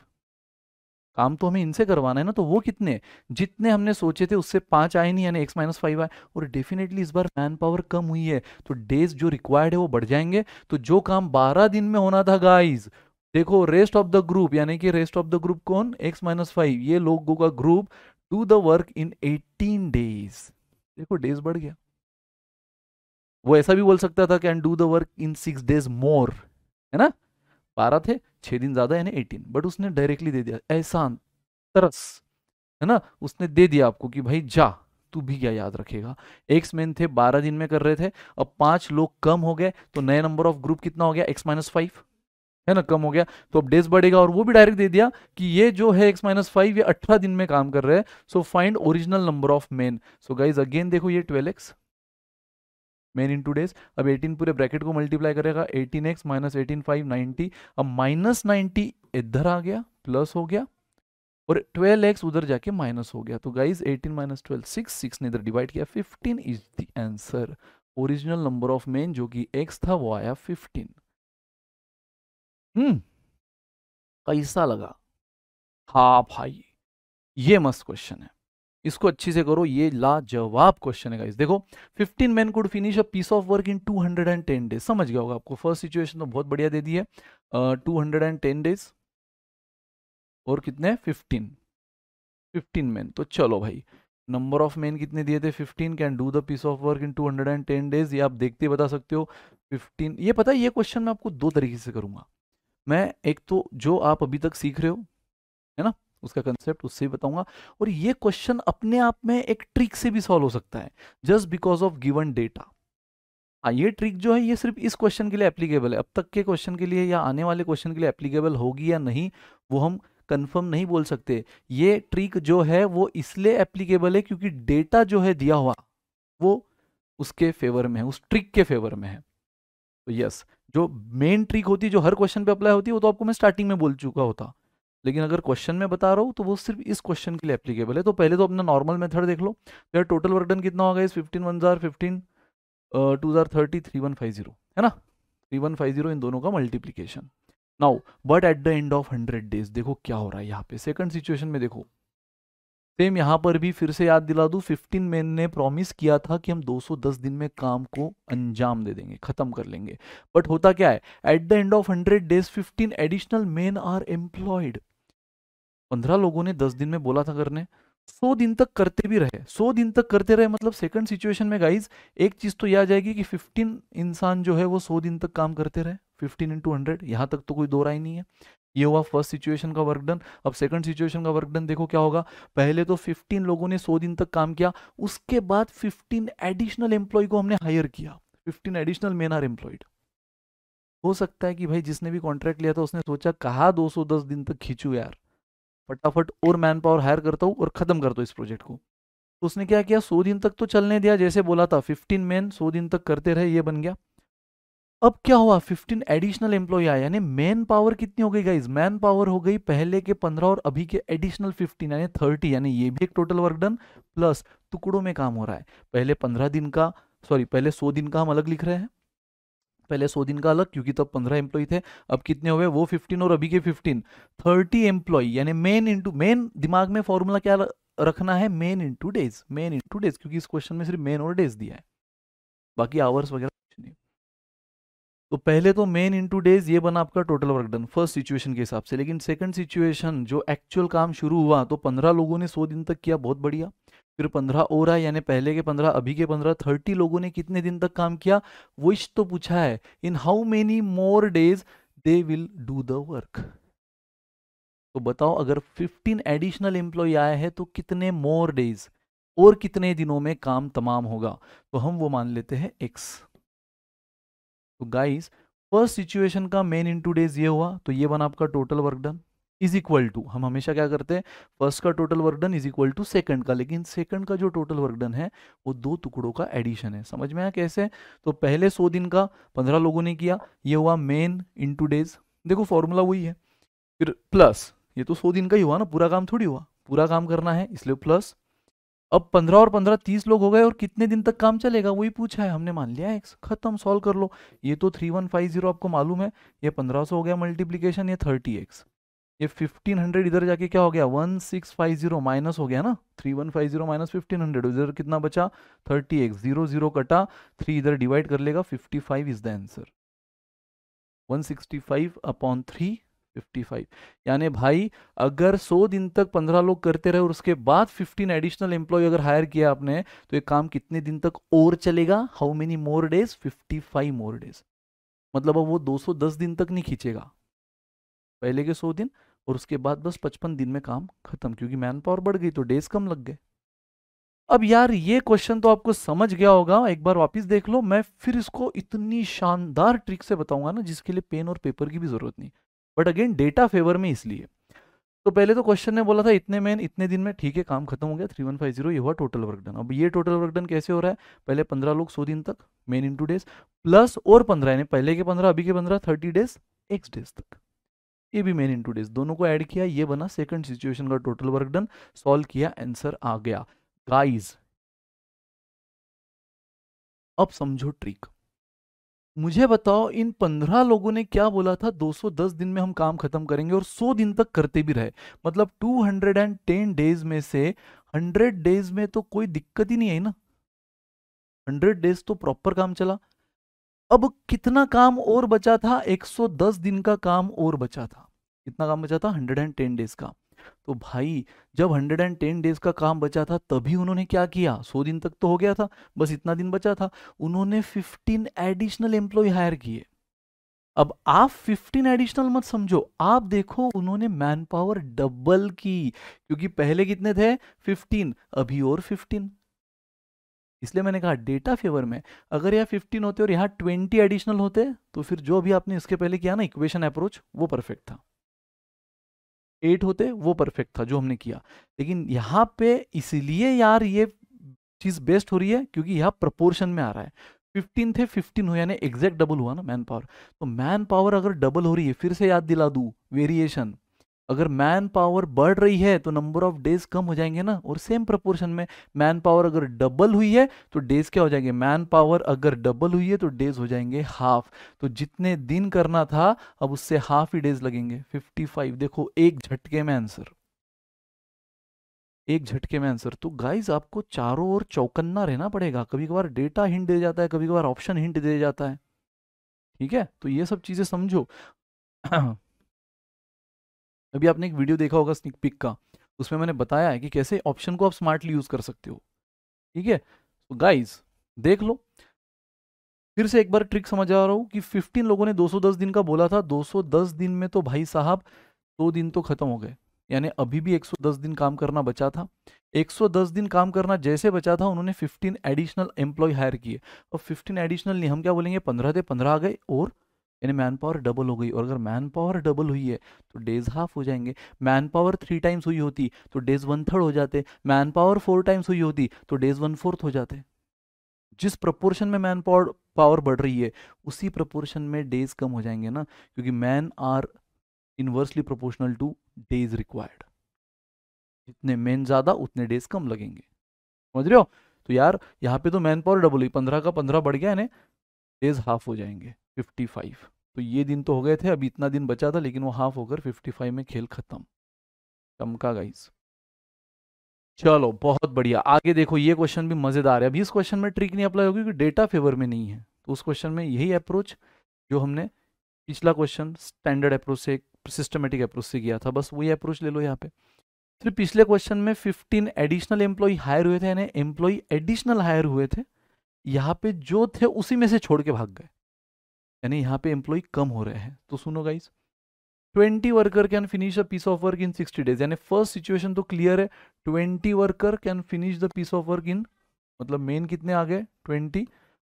काम तो हमें इनसे करवाना है ना तो वो कितने जितने हमने सोचे थे उससे पांच आए नहीं यानी एक्स माइनस फाइव आए और डेफिनेटली इस बार मैन पावर कम हुई है तो डेज जो रिक्वायर्ड है वो बढ़ जाएंगे तो जो काम बारह दिन में होना था गाइज देखो रेस्ट ऑफ द ग्रुप यानी कि रेस्ट ऑफ द ग्रुप कौन एक्स माइनस फाइव ये लोगों का group do the work in eighteen days देखो डेज बढ़ गया वो ऐसा भी बोल सकता था can do the work in six days more है ना बारह थे छह दिन ज़्यादा ना एटीन बट उसने डायरेक्टली दे दिया एहसान तरस है ना उसने दे दिया आपको कि भाई जा तू भी क्या याद रखेगा एक्स मैन थे बारह दिन में कर रहे थे अब पांच लोग कम हो गए तो नए नंबर ऑफ ग्रुप कितना हो गया एक्स माइनस फाइव है ना कम हो गया तो अब डेज बढ़ेगा और वो भी डायरेक्ट दे दिया कि ये जो है एक्स माइनस फाइव ये अठारह दिन में काम कर रहे हैं so find original number of man so guys again देखो ये twelve X men into days अब 18 पूरे ब्रैकेट को मल्टीप्लाई करेगा 18x X minus eighteen five अब माइनस नाइन्टी इधर आ गया प्लस हो गया और 12x उधर जाके माइनस हो गया तो guys 18 minus twelve six six ने इधर डिवाइड किया 15 is the answer original number of men जो कि x था वो आया 15 हम्म कैसा लगा हा भाई ये मस्त क्वेश्चन है इसको अच्छे से करो ये लाजवाब क्वेश्चन है देखो 15 man could finish a piece of work in 210 days समझ गया होगा आपको फर्स्ट सिचुएशन तो बहुत बढ़िया दे दी है two hundred and ten days और कितने 15 15 मैन तो चलो भाई नंबर ऑफ मैन कितने दिए थे 15 can do the piece of work in 210 days ये आप देखते बता सकते हो 15 ये पता है ये क्वेश्चन मैं आपको दो तरीके से करूंगा मैं एक तो जो आप अभी तक सीख रहे हो है ना उसका कंसेप्ट उससे भी बताऊंगा और ये क्वेश्चन अपने आप में एक ट्रिक से भी सॉल्व हो सकता है just because of given data हाँ ये ट्रिक जो है ये सिर्फ इस क्वेश्चन के लिए एप्लीकेबल है अब तक के क्वेश्चन के लिए या आने वाले क्वेश्चन के लिए एप्लीकेबल होगी या नहीं वो हम कंफर्म नहीं बोल सकते ये ट्रिक जो है वो इसलिए एप्लीकेबल है क्योंकि डेटा जो है दिया हुआ वो उसके फेवर में है उस ट्रिक के फेवर में है तो यस जो मेन ट्रिक होती है जो हर क्वेश्चन पे अप्लाई होती है वो तो आपको मैं स्टार्टिंग में बोल चुका होता लेकिन अगर क्वेश्चन में बता रहा हूँ तो वो सिर्फ इस क्वेश्चन के लिए एप्लीकेबल है तो पहले तो अपना नॉर्मल मेथड देख लो यार टोटल वर्कडन कितना होगा इस फिफ्टीन वन जार फिफ्टीन टू जार thirty three one five zero है ना थ्री वन फाइव जीरो इन दोनों का multiplication now but at the end of hundred days देखो क्या हो रहा है यहाँ पे सेकंड सिचुएशन में देखो सेम यहाँ पर भी फिर से याद दिला दू फिफ्टीन मैन ने प्रॉमिस किया था कि हम 210 दिन में काम को अंजाम दे देंगे खत्म कर लेंगे बट होता क्या है at the end of hundred days 15 additional man are employed पंद्रह लोगों ने दस दिन में बोला था करने सौ दिन तक करते भी रहे सौ दिन तक करते रहे मतलब सेकंड सिचुएशन में गाइज एक चीज तो यह आ जाएगी कि फिफ्टीन इंसान जो है वो सौ दिन तक काम करते रहे फिफ्टीन इंटू हंड्रेड यहाँ तक तो कोई दो राय नहीं है ये हुआ फर्स्ट सिचुएशन का वर्क डन अब सेकंड सिचुएशन का वर्क डन देखो क्या होगा पहले तो 15 लोगों ने 100 दिन तक काम किया उसके बाद 15 एडिशनल एम्प्लॉय को हमने हायर किया 15 एडिशनल मेन आर एम्प्लॉयड हो सकता है कि भाई जिसने भी कॉन्ट्रैक्ट लिया था उसने सोचा कहा 210 दिन तक खींचू यार फटाफट और मैन पावर हायर करता हूँ और ख़त्म करता हूँ इस प्रोजेक्ट को तो उसने क्या किया सौ दिन तक तो चलने दिया जैसे बोला था फिफ्टीन मैन सौ दिन तक करते रहे ये बन गया अब क्या हुआ फिफ्टीन एडिशनल एम्प्लॉय आया यानी मैन पावर कितनी हो गई गाइज मैन पावर हो गई पहले के पंद्रह और अभी के एडिशनल फिफ्टीन यानी थर्टी यानी ये भी एक टोटल वर्क डन प्लस टुकड़ों में काम हो रहा है पहले पंद्रह दिन का सॉरी पहले सौ दिन का हम अलग लिख रहे हैं पहले सौ दिन का अलग क्योंकि तब पंद्रह एम्प्लॉय थे अब कितने हुए वो फिफ्टीन और अभी के फिफ्टीन थर्टी एम्प्लॉय यानी मेन इंटू मेन दिमाग में फॉर्मूला क्या रखना है men into days men into days क्योंकि इस क्वेश्चन में सिर्फ मेन और डेज दिया है बाकी आवर्स वगैरह कुछ नहीं तो पहले तो मेन इन टू डेज ये बना आपका total work done first situation के हिसाब से लेकिन सेकंड सिचुएशन जो एक्चुअल काम शुरू हुआ तो पंद्रह लोगों ने सौ दिन तक किया बहुत बढ़िया फिर पंद्रह और आए यानी पहले के पंद्रह अभी के पंद्रह थर्टी लोगों ने कितने दिन तक काम किया विश तो पूछा है in how many more days they will do the work तो बताओ अगर फिफ्टीन एडिशनल एम्प्लॉय आए हैं तो कितने मोर डेज और कितने दिनों में काम तमाम होगा तो हम वो मान लेते हैं एक्स तो गाइस फर्स्ट सिचुएशन का मेन इन टू डेज ये हुआ तो ये बना आपका total work done is equal to हम हमेशा क्या करते हैं फर्स्ट का total work done is equal to second का लेकिन सेकंड का जो टोटल वर्कडन है वो दो टुकड़ों का एडिशन है समझ में आया कैसे तो पहले सौ दिन का पंद्रह लोगों ने किया ये हुआ मेन इन टू डेज देखो फॉर्मूला वही है फिर प्लस ये तो सौ दिन का ही हुआ ना पूरा काम थोड़ी हुआ पूरा काम करना है इसलिए प्लस अब पंद्रह और पंद्रह तीस लोग हो गए और कितने दिन तक काम चलेगा वही पूछा है हमने मान लिया एक्स खत्म सॉल्व कर लो ये तो थ्री वन फाइव जीरो आपको मालूम है ये पंद्रह सौ हो गया मल्टीप्लीकेशन ये थर्टी एक्स ये 1500 इधर जाके क्या हो गया 1650 माइनस हो गया ना 3150 माइनस 1500 इधर कितना बचा 30 30x जीरो जीरो कटा थ्री इधर डिवाइड कर लेगा 55 five is the answer 165 upon three 55 यानी भाई अगर 100 दिन तक 15 लोग करते रहे और उसके बाद 15 एडिशनल एम्प्लॉय अगर हायर किया आपने तो ये काम कितने दिन तक और चलेगा how many more days 55 more days मतलब अब वो 210 दिन तक नहीं खींचेगा पहले के 100 दिन और उसके बाद बस पचपन दिन में काम खत्म क्योंकि मैन पावर बढ़ गई तो डेज कम लग गए अब यार ये क्वेश्चन तो आपको समझ गया होगा एक बार वापस देख लो मैं फिर इसको इतनी शानदार ट्रिक से बताऊंगा ना जिसके लिए पेन और पेपर की भी जरूरत नहीं बट अगेन डेटा फेवर में इसलिए तो पहले तो क्वेश्चन ने बोला था इतने में इतने दिन में ठीक है काम खत्म हो गया थ्री वन फाइव जीरो हुआ टोटल वर्कडन अब ये टोटल वर्कडन कैसे हो रहा है पहले पंद्रह लोग सौ दिन तक मेन इन डेज प्लस और पंद्रह पहले के पंद्रह अभी के पंद्रह थर्टी डेज एक्स डेज तक ये भी मेन इन टू डेज दोनों को ऐड किया ये बना सेकंड सिचुएशन का टोटल वर्क डन सॉल्व किया आंसर आ गया गाइस अब समझो ट्रिक मुझे बताओ इन पंद्रह लोगों ने क्या बोला था 210 दिन में हम काम खत्म करेंगे और 100 दिन तक करते भी रहे मतलब 210 डेज में से 100 डेज में तो कोई दिक्कत ही नहीं आई ना 100 डेज तो प्रॉपर काम चला अब कितना काम और बचा था 110 दिन का काम और बचा था कितना काम बचा था 110 डेज का तो भाई जब 110 डेज का काम बचा था तभी उन्होंने क्या किया 100 दिन तक तो हो गया था बस इतना दिन बचा था उन्होंने 15 एडिशनल एम्प्लॉय हायर किए अब आप 15 एडिशनल मत समझो आप देखो उन्होंने मैन पावर डबल की क्योंकि पहले कितने थे 15 अभी और 15 इसलिए मैंने कहा डेटा फेवर में अगर यहाँ 15 होते और यहाँ 20 एडिशनल होते तो फिर जो भी आपने इसके पहले किया ना इक्वेशन अप्रोच वो परफेक्ट था एट होते वो परफेक्ट था जो हमने किया लेकिन यहाँ पे इसलिए यार ये चीज़ बेस्ट हो रही है क्योंकि यहाँ प्रपोर्शन में आ रहा है फिफ्टीन थे फिफ्टीन हो यानी एग्जैक्ट डबल हुआ ना मैन पावर तो मैन पावर अगर डबल हो रही है फिर से याद दिला दू वेरिएशन अगर मैन पावर बढ़ रही है तो नंबर ऑफ डेज कम हो जाएंगे ना और सेम प्रपोर्शन में मैन पावर अगर डबल हुई है तो डेज क्या हो जाएंगे मैन पावर अगर डबल हुई है तो डेज हो जाएंगे हाफ तो जितने दिन करना था अब उससे हाफ ही डेज लगेंगे 55 देखो एक झटके में आंसर एक झटके में आंसर तो गाइज आपको चारों ओर चौकन्ना रहना पड़ेगा कभी कभार डेटा हिंट दे जाता है कभी कभार ऑप्शन हिंट दे जाता है ठीक है तो ये सब चीजें समझो अभी आपने एक वीडियो देखा होगा स्निक पिक का उसमें मैंने बताया है कि कैसे ऑप्शन को आप स्मार्टली यूज़ कर सकते हो ठीक है तो गाइज देख लो फिर से एक बार ट्रिक समझ आ रहा हूँ कि 15 लोगों ने 210 दिन का बोला था 210 दिन में तो भाई साहब दो दिन तो ख़त्म हो गए यानी अभी भी 110 दिन काम करना बचा था 110 दिन काम करना जैसे बचा था उन्होंने 15 एडिशनल एम्प्लॉय हायर किए और 15 एडिशनल नहीं हम क्या बोलेंगे 15 थे 15 आ गए और यानी मैन पावर डबल हो गई और अगर मैन पावर डबल हुई है तो डेज हाफ हो जाएंगे मैन पावर थ्री टाइम्स हुई होती तो डेज वन थर्ड हो जाते मैन पावर फोर टाइम्स हुई होती तो डेज वन फोर्थ हो जाते जिस प्रपोर्शन में मैन पावर पावर बढ़ रही है उसी प्रपोर्शन में डेज कम हो जाएंगे ना क्योंकि man are inversely proportional to days required जितने मैन ज़्यादा उतने डेज कम लगेंगे समझ रहे हो तो यार यहाँ पे तो मैन पावर डबल हुई पंद्रह का पंद्रह बढ़ गया ना डेज हाफ हो जाएंगे 55 तो ये दिन तो हो गए थे अभी इतना दिन बचा था लेकिन वो हाफ होकर 55 में खेल खत्म चमका गाइस चलो बहुत बढ़िया आगे देखो ये क्वेश्चन भी मजेदार है अभी इस क्वेश्चन में ट्रिक नहीं अप्लाई होगी क्योंकि डेटा फेवर में नहीं है तो उस क्वेश्चन में यही अप्रोच जो हमने पिछला क्वेश्चन स्टैंडर्ड अप्रोच से सिस्टमेटिक अप्रोच से किया था बस वही अप्रोच ले लो यहाँ पे फिर पिछले क्वेश्चन में 15 एडिशनल एम्प्लॉय हायर हुए थे यानी एम्प्लॉय एडिशनल हायर हुए थे यहाँ पे जो थे उसी में से छोड़ के भाग गए यानी यहाँ पे एम्प्लॉय कम हो रहे हैं तो सुनो guys twenty worker can finish a piece of work in 60 days यानी फर्स्ट सिचुएशन तो क्लियर है twenty worker can finish the piece of work in मतलब मेन कितने आ गए ट्वेंटी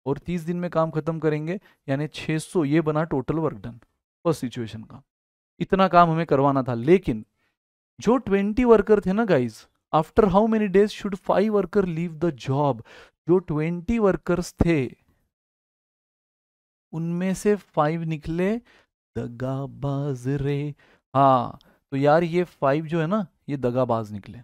और तीस दिन में काम खत्म करेंगे यानी 600 सौ ये बना total work done first situation का इतना काम हमें करवाना था लेकिन जो ट्वेंटी वर्कर थे ना guys after how many days should five worker leave the job जो ट्वेंटी वर्कर्स थे उनमें से फाइव निकले दगाबाज रे हाँ तो यार ये फाइव जो है ना ये दगाबाज निकले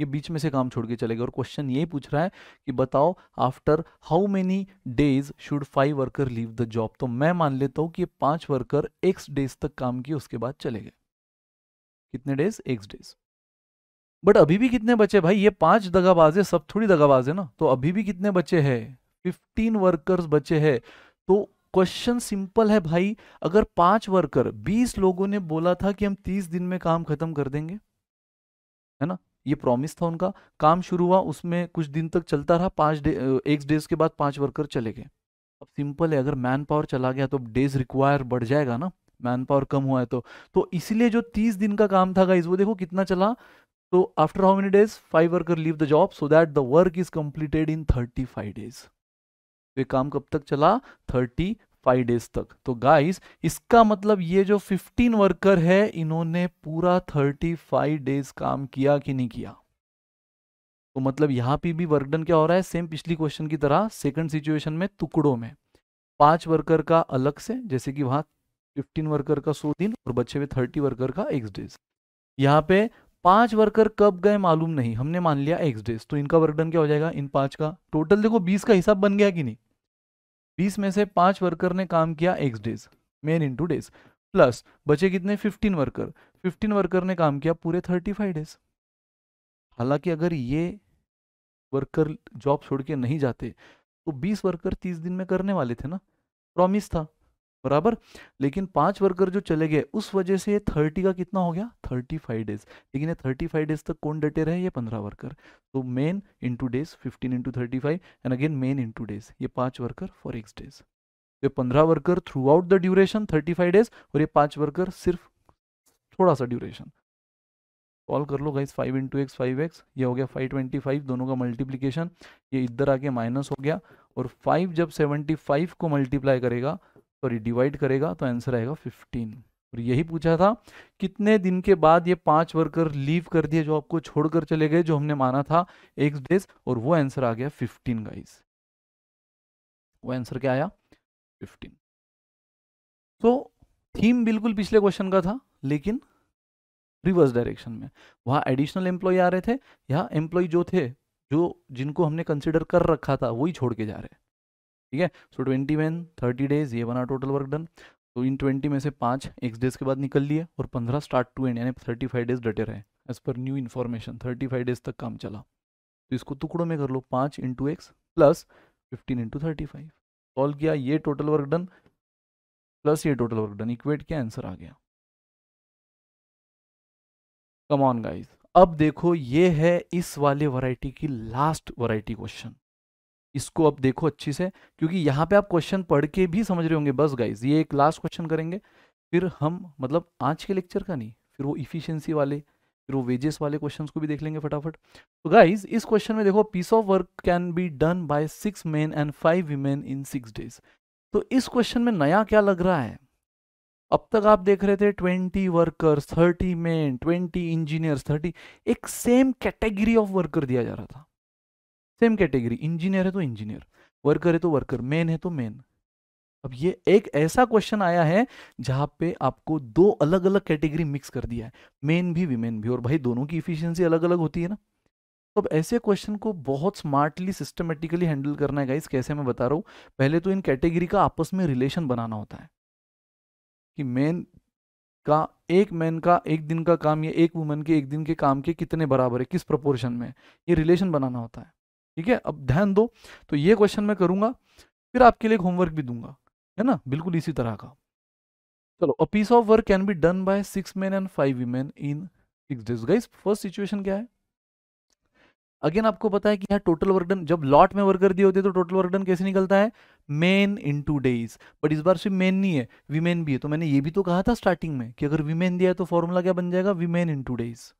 ये बीच में से काम छोड़ के चले गए और क्वेश्चन ये पूछ रहा है कि बताओ after how many days should five worker leave the job तो मैं मान लेता हूँ कि ये पांच वर्कर एक्स डेज तक काम किए उसके बाद चले गए कितने डेज एक्स डेज बट अभी भी कितने बचे भाई ये पांच दगाबाज है सब थोड़ी दगाबाज है ना तो अभी भी कितने बचे हैं फिफ्टीन वर्कर्स बचे हैं तो क्वेश्चन सिंपल है भाई अगर पांच वर्कर बीस लोगों ने बोला था कि हम तीस दिन में काम खत्म कर देंगे है ना ये प्रॉमिस था उनका काम शुरू हुआ उसमें कुछ दिन तक चलता रहा पांच डे एक डेज के बाद पांच वर्कर चले गए अब सिंपल है अगर मैन पावर चला गया तो डेज रिक्वायर बढ़ जाएगा ना मैन पावर कम हुआ है तो तो इसलिए जो तीस दिन का काम था गाइज वो देखो कितना चला तो after how many days five worker leave the job so that the work is completed in thirty five days तो ये काम कब तक चला थर्टी फाइव डेज तक तो गाइस इसका मतलब ये जो फिफ्टीन वर्कर है इन्होंने पूरा थर्टी फाइव डेज काम किया कि नहीं किया तो मतलब यहाँ पे भी वर्कडन क्या हो रहा है सेम पिछली क्वेश्चन की तरह सेकंड सिचुएशन में टुकड़ों में पांच वर्कर का अलग से जैसे कि वहां फिफ्टीन वर्कर का सो दिन और बच्चे हुए थर्टी वर्कर का एक्स डेज यहाँ पे पांच वर्कर कब गए मालूम नहीं हमने मान लिया एक्स डेज तो इनका वर्कडन क्या हो जाएगा इन पांच का टोटल देखो बीस का हिसाब बन गया कि नहीं 20 में से पांच वर्कर ने काम किया X days men into days plus बचे कितने फिफ्टीन वर्कर फिफ्टीन वर्कर ने काम किया पूरे थर्टी फाइव डेज हालांकि अगर ये वर्कर जॉब छोड़ के नहीं जाते तो बीस वर्कर तीस दिन में करने वाले थे ना प्रॉमिस था बराबर लेकिन पांच वर्कर जो चले गए उस वजह से ये थर्टी का कितना हो गया थर्टी फाइव डेज लेकिन ये थर्टी फाइव डेज तक कौन डटे रहे ये पंद्रह वर्कर तो men into days fifteen into thirty five and again men into days ये पांच वर्कर फॉर एक्स डेज ये पंद्रह worker throughout the duration thirty five days और ये पांच वर्कर सिर्फ थोड़ा सा ड्यूरेशन कॉल कर लो guys five into X five X ये हो गया फाइव ट्वेंटी फाइव दोनों का मल्टीप्लीकेशन ये इधर आके माइनस हो गया और फाइव जब सेवेंटी फाइव को मल्टीप्लाई करेगा सॉरी डिवाइड करेगा तो आंसर आएगा फिफ्टीन और यही पूछा था कितने दिन के बाद ये पांच वर्कर लीव कर दिए जो आपको छोड़कर चले गए जो हमने माना था एक डेज और वो आंसर आ गया फिफ्टीन गाइस वो आंसर क्या आया फिफ्टीन तो थीम बिल्कुल पिछले क्वेश्चन का था लेकिन रिवर्स डायरेक्शन में वहां एडिशनल एम्प्लॉय आ रहे थे यहाँ एम्प्लॉय जो थे जो जिनको हमने कंसिडर कर रखा था वही छोड़ के जा रहे हैं ठीक है so twenty one thirty days ये बना टोटल वर्क डन तो इन ट्वेंटी में से पाँच एक्स डेज के बाद निकल लिए और पंद्रह स्टार्ट टू एंड यानी थर्टी फाइव डेज डटे रहे as per new information thirty five days तक काम चला तो इसको टुकड़ों में कर लो पाँच into x plus fifteen into thirty five solve किया ये टोटल वर्क डन प्लस ये टोटल वर्क डन इक्वेट किया आंसर आ गया कम ऑन गाइस अब देखो ये है इस वाले वराइटी की लास्ट वराइटी क्वेश्चन इसको अब देखो अच्छी से क्योंकि यहाँ पे आप क्वेश्चन पढ़ के भी समझ रहे होंगे बस गाइज ये एक लास्ट क्वेश्चन करेंगे फिर हम मतलब आज के लेक्चर का नहीं फिर वो इफिशियंसी वाले फिर वो वेजेस वाले क्वेश्चंस को भी देख लेंगे फटाफट तो गाइज इस क्वेश्चन में देखो piece of work can be done by six man and five women in six days तो इस क्वेश्चन में नया क्या लग रहा है अब तक आप देख रहे थे twenty workers thirty man twenty engineers thirty एक सेम कैटेगरी ऑफ वर्कर दिया जा रहा था सेम कैटेगरी इंजीनियर है तो इंजीनियर वर्कर है तो वर्कर मेन है तो मेन अब ये एक ऐसा क्वेश्चन आया है जहां पे आपको दो अलग अलग कैटेगरी मिक्स कर दिया है मेन भी विमेन भी और भाई दोनों की इफिशियंसी अलग अलग होती है ना तो अब ऐसे क्वेश्चन को बहुत स्मार्टली सिस्टमेटिकली हैंडल करना है गाइस कैसे मैं बता रहा हूँ पहले तो इन कैटेगरी का आपस में रिलेशन बनाना होता है कि मेन का एक मैन का एक दिन का काम या एक वुमेन के एक दिन के काम के कितने बराबर है किस प्रपोर्शन में ये रिलेशन बनाना होता है ठीक है अब ध्यान दो तो ये क्वेश्चन मैं करूंगा फिर आपके लिए होमवर्क भी दूंगा है ना बिल्कुल इसी तरह का चलो a piece of work can be done by six man and five women in six days guys first situation क्या है अगेन आपको पता है कि यहाँ टोटल वर्कडन जब लॉट में वर्कर दिए होते तो टोटल वर्कडन कैसे निकलता है men into days but इस बार सिर्फ मेन नहीं है वीमेन भी है तो मैंने ये भी तो कहा था स्टार्टिंग में कि अगर वीमेन दिया है तो फॉर्मूला क्या बन जाएगा वीमेन इन टू डेज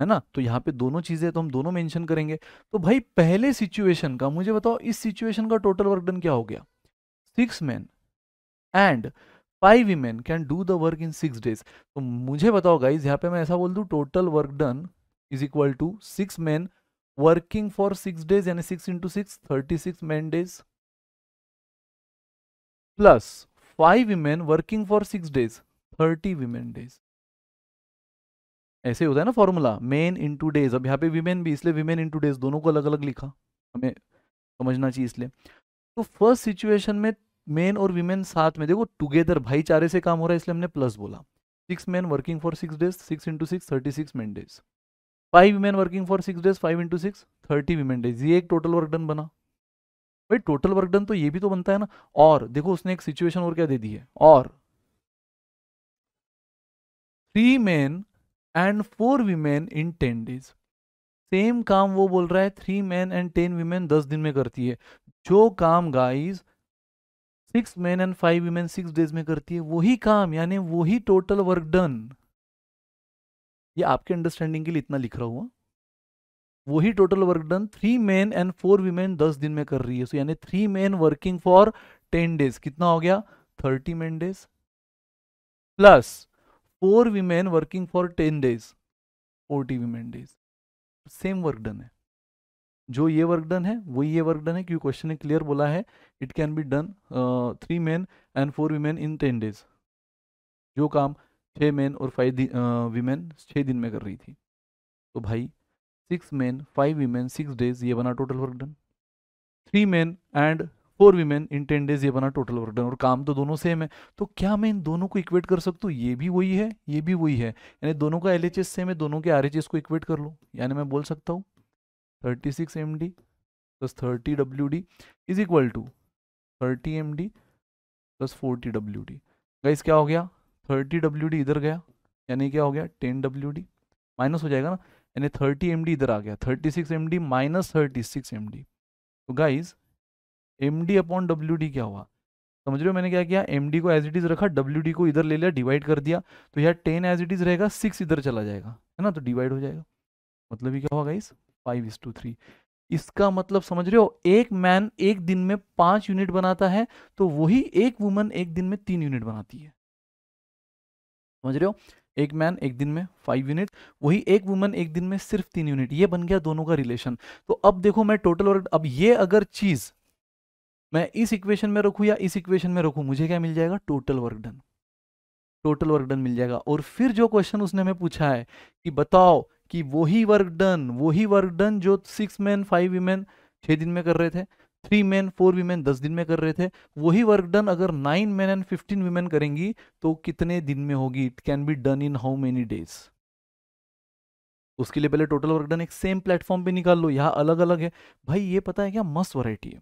है ना तो यहाँ पे दोनों चीजें तो हम दोनों मेंशन करेंगे तो भाई पहले सिचुएशन का मुझे बताओ इस सिचुएशन का टोटल वर्क डन क्या हो गया six man and five women can do the work in six days तो मुझे बताओ गाइज यहाँ पे मैं ऐसा बोल दू total work done is equal to six man working for six days यानी six into six thirty six man days plus five women working for six days thirty women days ऐसे होता है ना formula men into days अब यहाँ पे women भी इसलिए विमेन इन टू डेज दोनों को अलग अलग लिखा हमें समझना चाहिए इसलिए तो फर्स्ट सिचुएशन में मेन और विमेन साथ में देखो टुगेदर भाईचारे से काम हो रहा है इसलिए हमने प्लस बोला six man working for six days six into six thirty six men days five women working for six days five into six thirty women days ये एक टोटल वर्क डन बना भाई टोटल वर्क डन तो ये भी तो बनता है ना और देखो उसने एक सिचुएशन और क्या दे दी है और three men and four women in ten days same काम वो बोल रहा है three man and ten women दस दिन में करती है जो काम guys six man and five women six days में करती है वही काम यानी वही टोटल वर्क डन ये आपके अंडरस्टैंडिंग के लिए इतना लिख रहा हुआ हाँ। वही total work done three man and four women दस दिन में कर रही है सो यानी three man working for ten days कितना हो गया thirty man days plus four women working for ten days forty women days same work done है जो ये वर्क डन है वही ये वर्क डन है क्योंकि क्वेश्चन ने क्लियर बोला है it can be done three man and four women in ten days जो काम छः मैन और फाइव विमेन छः दिन में कर रही थी तो भाई six man five women six days ये बना total work done three man and four women in ten days ये बना टोटल वर्क डन और काम तो दोनों सेम है तो क्या मैं इन दोनों को इक्वेट कर सकता हूँ ये भी वही है ये भी वही है यानी दोनों का एल एच एस सेम है दोनों के आर एच एस को इक्वेट कर लो यानी मैं बोल सकता हूँ thirty six M D plus thirty W D is equal to thirty M D plus forty W D guys क्या हो गया थर्टी डब्ल्यू डी इधर गया यानी क्या हो गया टेन डब्ल्यू डी माइनस हो जाएगा ना यानी थर्टी एम डी इधर आ गया thirty six M D minus thirty six M D तो guys M D upon W D क्या हुआ समझ रहे हो मैंने क्या किया एम डी को एज इट इज रखा डब्ल्यू डी को इधर ले लिया डिवाइड कर दिया तो यार टेन एज इट इज रहेगा सिक्स इधर चला जाएगा है ना तो डिवाइड हो जाएगा मतलब ही क्या होगा इस फाइव इज टू थ्री इसका मतलब समझ रहे हो एक मैन एक दिन में पांच यूनिट बनाता है तो वही एक वुमन एक दिन में तीन यूनिट बनाती है समझ रहे हो एक मैन एक दिन में फाइव यूनिट वही एक वुमन एक दिन में सिर्फ तीन यूनिट ये बन गया दोनों का रिलेशन तो अब देखो मैं टोटल वर्क अब ये अगर चीज मैं इस इक्वेशन में रखूँ या इस इक्वेशन में रखूँ मुझे क्या मिल जाएगा total work done total work done मिल जाएगा और फिर जो क्वेश्चन उसने हमें पूछा है कि बताओ कि वही वर्क डन वही वर्क डन जो सिक्स मैन फाइव वीमेन छः दिन में कर रहे थे थ्री मैन फोर वीमेन दस दिन में कर रहे थे वही वर्क डन अगर nine man and fifteen women करेंगी तो कितने दिन में होगी it can be done in how many days उसके लिए पहले टोटल वर्क डन एक सेम प्लेटफॉर्म पे निकाल लो यहाँ अलग अलग है भाई ये पता है क्या मस्त वराइटी है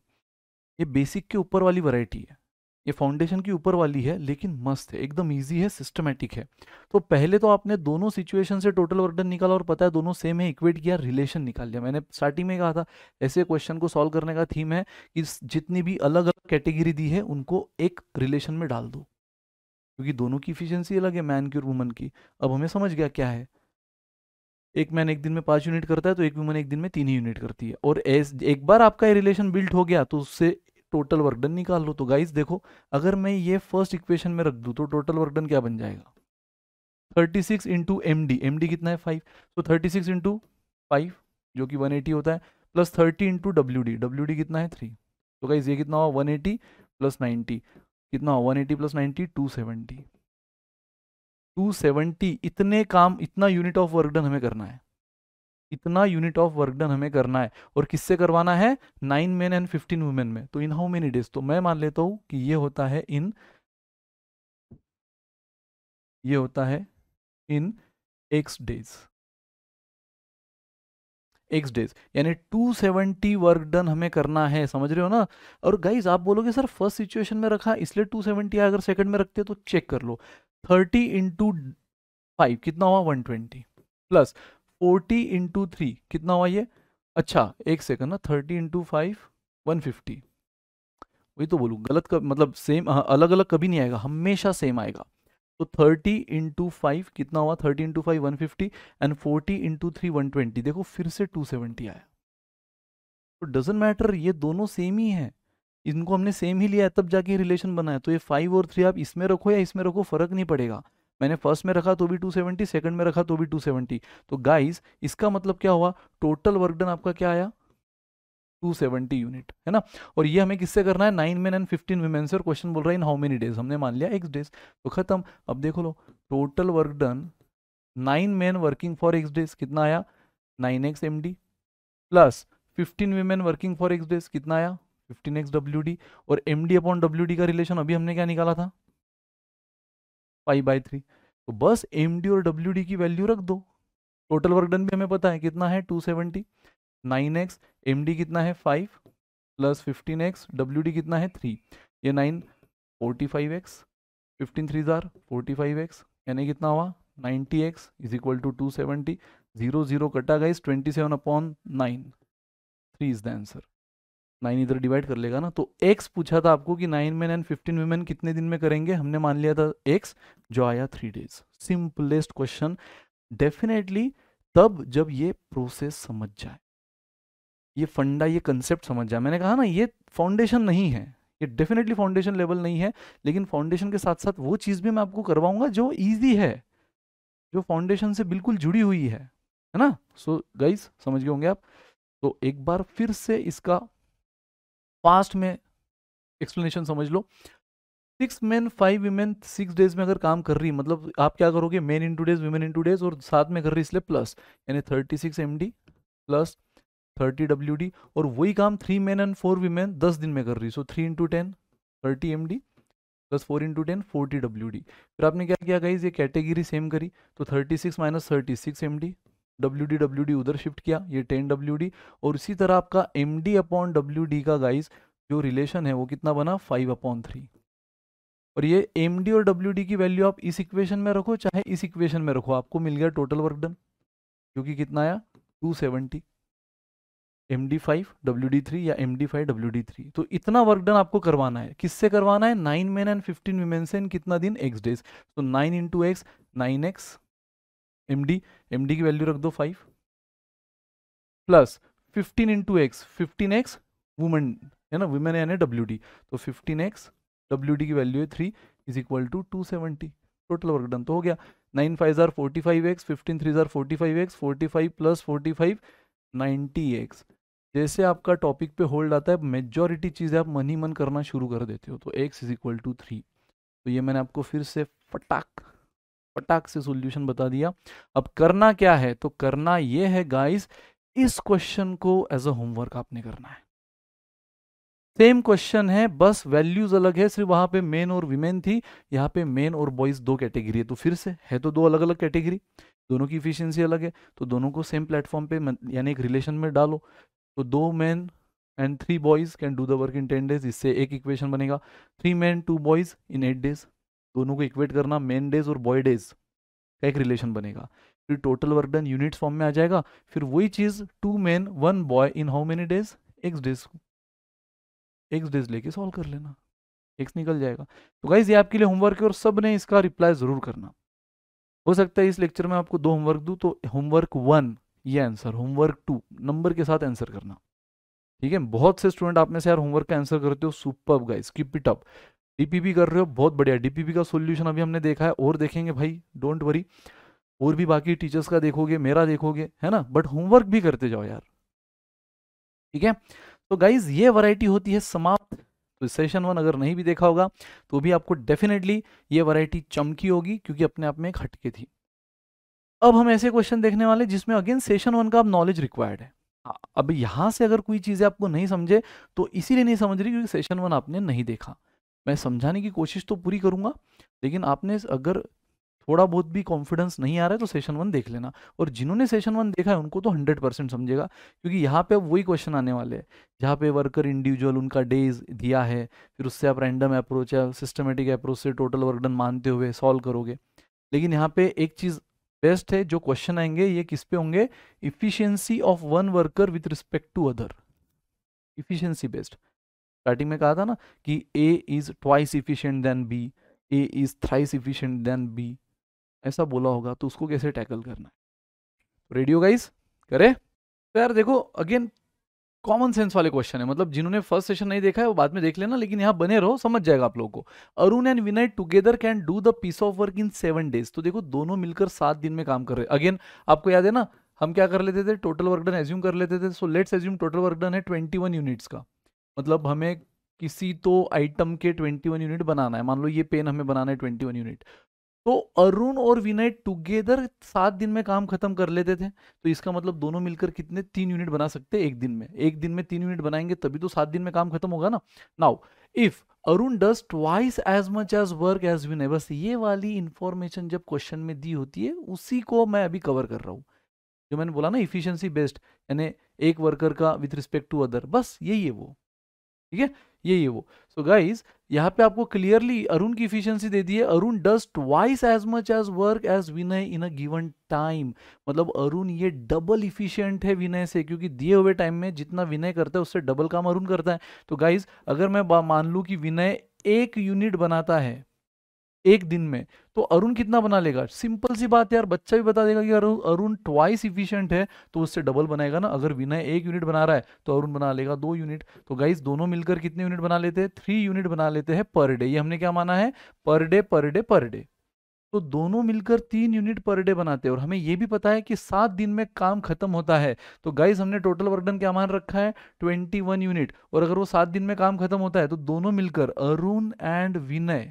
ये बेसिक के ऊपर वाली वैरायटी है ये फाउंडेशन की ऊपर वाली है लेकिन मस्त है एकदम इजी है सिस्टमेटिक है तो पहले तो आपने दोनों सिचुएशन से टोटल वर्डन निकाला और पता है दोनों सेम है इक्वेट किया रिलेशन निकाल लिया मैंने स्टार्टिंग में कहा था ऐसे क्वेश्चन को सॉल्व करने का थीम है कि जितनी भी अलग अलग कैटेगरी दी है उनको एक रिलेशन में डाल दो क्योंकि दोनों की इफिशियंसी अलग है मैन की और वुमन की अब हमें समझ गया क्या है एक मैन एक दिन में पांच यूनिट करता है तो एक वुमन एक दिन में तीन ही यूनिट करती है और एस एक बार आपका ये रिलेशन बिल्ट हो गया तो उससे टोटल वर्कडन निकाल लो तो गाइज देखो अगर मैं ये फर्स्ट इक्वेशन में रख दू तो टोटल वर्कडन क्या बन जाएगा thirty six into M D M D कितना है फाइव तो थर्टी सिक्स इंटू फाइव जो कि वन एटी होता है plus thirty into W D W D कितना है थ्री तो गाइज ये कितना हुआ वन एटी प्लस नाइन्टी कितना हुआ one eighty plus ninety two seventy two seventy इतने काम इतना यूनिट ऑफ वर्कडन हमें करना है इतना यूनिट ऑफ वर्क डन हमें करना है और किससे करवाना है nine men and fifteen women में तो इन हाउ मेनी डेज तो मैं मान लेता हूं कि ये होता है इन ये होता है in x days x days यानी सेवेंटी वर्क डन हमें करना है समझ रहे हो ना और गाइज आप बोलोगे सर फर्स्ट सिचुएशन में रखा इसलिए टू सेवेंटी अगर सेकंड में रखते तो चेक कर लो थर्टी इंटू फाइव कितना हुआ twenty plus forty into three कितना हुआ ये अच्छा एक सेकंड ना thirty into five one fifty वही तो बोलूँ गलत कर, मतलब सेम हाँ, अलग अलग कभी नहीं आएगा हमेशा सेम आएगा तो थर्टी इंटू फाइव कितना हुआ thirty into five one fifty and forty into three one twenty देखो फिर से टू सेवेंटी आया तो डजेंट मैटर ये दोनों सेम ही है इनको हमने सेम ही लिया है तब जाके रिलेशन बनाया तो ये फाइव और थ्री आप इसमें रखो या इसमें रखो फर्क नहीं पड़ेगा मैंने फर्स्ट में रखा तो भी 270 सेकंड में रखा तो भी 270 तो गाइस इसका मतलब क्या हुआ टोटल वर्क डन आपका क्या आया 270 यूनिट है ना और ये हमें किससे करना है nine men and fifteen women से और क्वेश्चन बोल रहा है इन हाउ मेनी डेज हमने मान लिया एक्स डेज तो खत्म अब देखो लो total work done nine man working for x days कितना आया nine x M D plus fifteen women working for x days कितना आया फिफ्टीन एक्स डब्ल्यू डी और M D upon W D का रिलेशन अभी हमने क्या निकाला था पाई बाई थ्री तो बस एम डी और डब्ल्यू डी की वैल्यू रख दो टोटल वर्क डन भी हमें पता है कितना है two seventy nine x M D कितना है five plus fifteen x W D कितना है थ्री ये nine forty five x fifteen three ज़ार फोर्टी फाइव एक्स यानी कितना हुआ ninety x is equal to two seventy zero zero कटा guys twenty seven upon nine three is the answer nine इधर divide कर लेगा ना तो एक्स पूछा था आपको कि nine man and fifteen women कितने दिन में करेंगे हमने मान लिया था एक्स जो आया three days simplest question definitely तब जब ये प्रोसेस समझ जाए ये फंडा ये कंसेप्ट समझ जाए मैंने कहा ना ये फाउंडेशन नहीं है ये डेफिनेटली फाउंडेशन लेवल नहीं है लेकिन फाउंडेशन के साथ साथ वो चीज़ भी मैं आपको करवाऊंगा जो ईजी है जो फाउंडेशन से बिल्कुल जुड़ी हुई है है ना सो so, गाइज समझ गए होंगे आप तो एक बार फिर से इसका पास्ट में एक्सप्लेनेशन समझ लो six man five women six days में अगर काम कर रही मतलब आप क्या करोगे man into days women into days और साथ में कर रही इसलिए प्लस यानी thirty six M D plus thirty W D और वही काम three man and four women दस दिन में कर रही so three into ten thirty M D plus four into ten forty W D फिर आपने क्या किया गाइज ये कैटेगरी सेम करी तो thirty six minus thirty six M D W D W D उधर शिफ्ट किया ये टेन डब्ल्यू डी और इसी तरह आपका M D upon W D का गाइज जो रिलेशन है वो कितना बना फाइव अपॉन थ्री और ये एम डी और डब्ल्यू डी की वैल्यू आप इस इक्वेशन में रखो चाहे इस इक्वेशन में रखो आपको मिल गया टोटल वर्क डन जो कि कितना आया two seventy M D five W D three या M D five W D three तो इतना वर्क डन आपको करवाना है किससे करवाना है nine man and fifteen women से इन कितना दिन एक्स डेज तो nine into x nine x M D M D की वैल्यू रख दो five plus fifteen into x fifteen x women है ना वुमेन यानी डब्ल्यू डी तो फिफ्टीन एक्स डब्ल्यू डी की वैल्यू है three is equal to two seventy total work done तो हो गया नाइन फाइव हजार forty five x fifteen three हजार forty five x forty five plus forty five ninety x जैसे आपका topic पे होल्ड आता है मेजॉरिटी चीज़ें आप मन ही मन करना शुरू कर देते हो तो x is equal to three तो ये मैंने आपको फिर से फटाक पटाख से सोल्यूशन बता दिया अब करना क्या है तो करना यह है गाइस इस क्वेश्चन को एज अ होमवर्क आपने करना है सेम क्वेश्चन है बस वैल्यूज अलग है सिर्फ वहां पे मेन और विमेन थी यहाँ पे मेन और बॉयज दो कैटेगरी है तो फिर से है तो दो अलग अलग कैटेगरी दोनों की इफिशियंसी अलग है तो दोनों को सेम प्लेटफॉर्म पे यानी एक रिलेशन में डालो तो दो men and three boys can do the work in ten days इससे एक इक्वेशन बनेगा three man two boys in eight days दोनों को इक्वेट करना मेन डेज और बॉय डेज का एक रिलेशन बनेगा फिर total work done units form में आ जाएगा फिर वही चीज़ two men one boy in how many days x days x days लेके सॉल्व कर लेना एक्स निकल जाएगा तो गाइज ये आपके लिए होमवर्क है और सब ने इसका रिप्लाई ज़रूर करना हो सकता है इस लेक्चर में आपको दो होमवर्क दू तो होमवर्क वन ये आंसर होमवर्क टू नंबर के साथ आंसर करना ठीक है बहुत से स्टूडेंट आप में से यार होमवर्क का आंसर करते हो super guys keep it up DPP कर रहे हो बहुत बढ़िया डीपीपी का सोल्यूशन अभी हमने देखा है और देखेंगे भाई डोंट वरी और भी बाकी टीचर्स का देखोगे मेरा देखोगे है ना बट होमवर्क भी करते जाओ यार ठीक है तो गाइज ये वैरायटी होती है समाप्त तो सेशन वन अगर नहीं भी देखा होगा तो भी आपको डेफिनेटली ये वरायटी चमकी होगी क्योंकि अपने आप में एक हटके थी अब हम ऐसे क्वेश्चन देखने वाले जिसमें अगेन सेशन वन का अब नॉलेज रिक्वायर्ड है हाँ, अब यहां से अगर कोई चीज़ें आपको नहीं समझे तो इसीलिए नहीं समझ रही क्योंकि सेशन वन आपने नहीं देखा मैं समझाने की कोशिश तो पूरी करूंगा लेकिन आपने अगर थोड़ा बहुत भी कॉन्फिडेंस नहीं आ रहा है तो सेशन वन देख लेना और जिन्होंने सेशन वन देखा है उनको तो हंड्रेड परसेंट समझेगा क्योंकि यहाँ पे अब वही क्वेश्चन आने वाले हैं जहाँ पे वर्कर इंडिविजुअल उनका डेज दिया है फिर उससे आप रैंडम अप्रोच या सिस्टमेटिक अप्रोच से टोटल वर्कडन मानते हुए सॉल्व करोगे लेकिन यहाँ पे एक चीज़ बेस्ट है जो क्वेश्चन आएंगे ये किस पे होंगे efficiency of one worker with respect to other efficiency best starting में कहा था ना कि A is twice efficient than B A is thrice efficient than B ऐसा बोला होगा तो उसको कैसे टैकल करना है रेडियो गाइज करे तो यार देखो अगेन कॉमन सेंस वाले क्वेश्चन है मतलब जिन्होंने फर्स्ट सेशन नहीं देखा है वो बाद में देख लेना लेकिन यहाँ बने रहो समझ जाएगा आप लोगों को Arun and Vinay together can do the piece of work in seven days तो देखो दोनों मिलकर सात दिन में काम कर रहे अगेन आपको याद है ना हम क्या कर लेते थे टोटल वर्क डन एज्यूम कर लेते थे so let's assume total work done है ट्वेंटी यूनिट्स का मतलब हमें किसी तो आइटम के 21 यूनिट बनाना है मान लो ये पेन हमें बनाना है 21 यूनिट तो अरुण और विनय टुगेदर सात दिन में काम खत्म कर लेते थे तो इसका मतलब दोनों मिलकर कितने तीन यूनिट बना सकते हैं एक दिन में एक दिन में तीन यूनिट बनाएंगे तभी तो सात दिन में काम खत्म होगा ना now if Arun does twice as much as work as Vinay बस ये वाली इंफॉर्मेशन जब क्वेश्चन में दी होती है उसी को मैं अभी कवर कर रहा हूँ जो मैंने बोला ना इफिशियंसी बेस्ट यानी एक वर्कर का विथ रिस्पेक्ट टू अदर बस यही है वो ठीक है ये ये वो सो गाइज यहाँ पे आपको क्लियरली अरुण की इफिशियंसी दे दी है Arun does twice as much as work as Vinay in a given time मतलब अरुण ये डबल इफिशियंट है विनय से क्योंकि दिए हुए टाइम में जितना विनय करता है उससे डबल काम अरुण करता है तो गाइज अगर मैं मान लू कि विनय एक यूनिट बनाता है एक दिन में तो अरुण कितना बना लेगा सिंपल सी बात यार बच्चा भी बता देगा कि अरुण अरुण ट्वाइस इफिशियंट है तो उससे डबल बनाएगा ना अगर विनय एक यूनिट बना रहा है तो अरुण बना लेगा दो यूनिट तो गाइस दोनों मिलकर कितने यूनिट बना लेते हैं थ्री यूनिट बना लेते हैं पर डे ये हमने क्या माना है पर डे पर डे पर डे तो दोनों मिलकर तीन यूनिट पर डे बनाते हैं और हमें यह भी पता है कि सात दिन में काम खत्म होता है तो गाइस हमने टोटल वर्कडन क्या मान रखा है ट्वेंटी वन यूनिट और अगर वो सात दिन में काम खत्म होता है तो दोनों मिलकर अरुण एंड विनय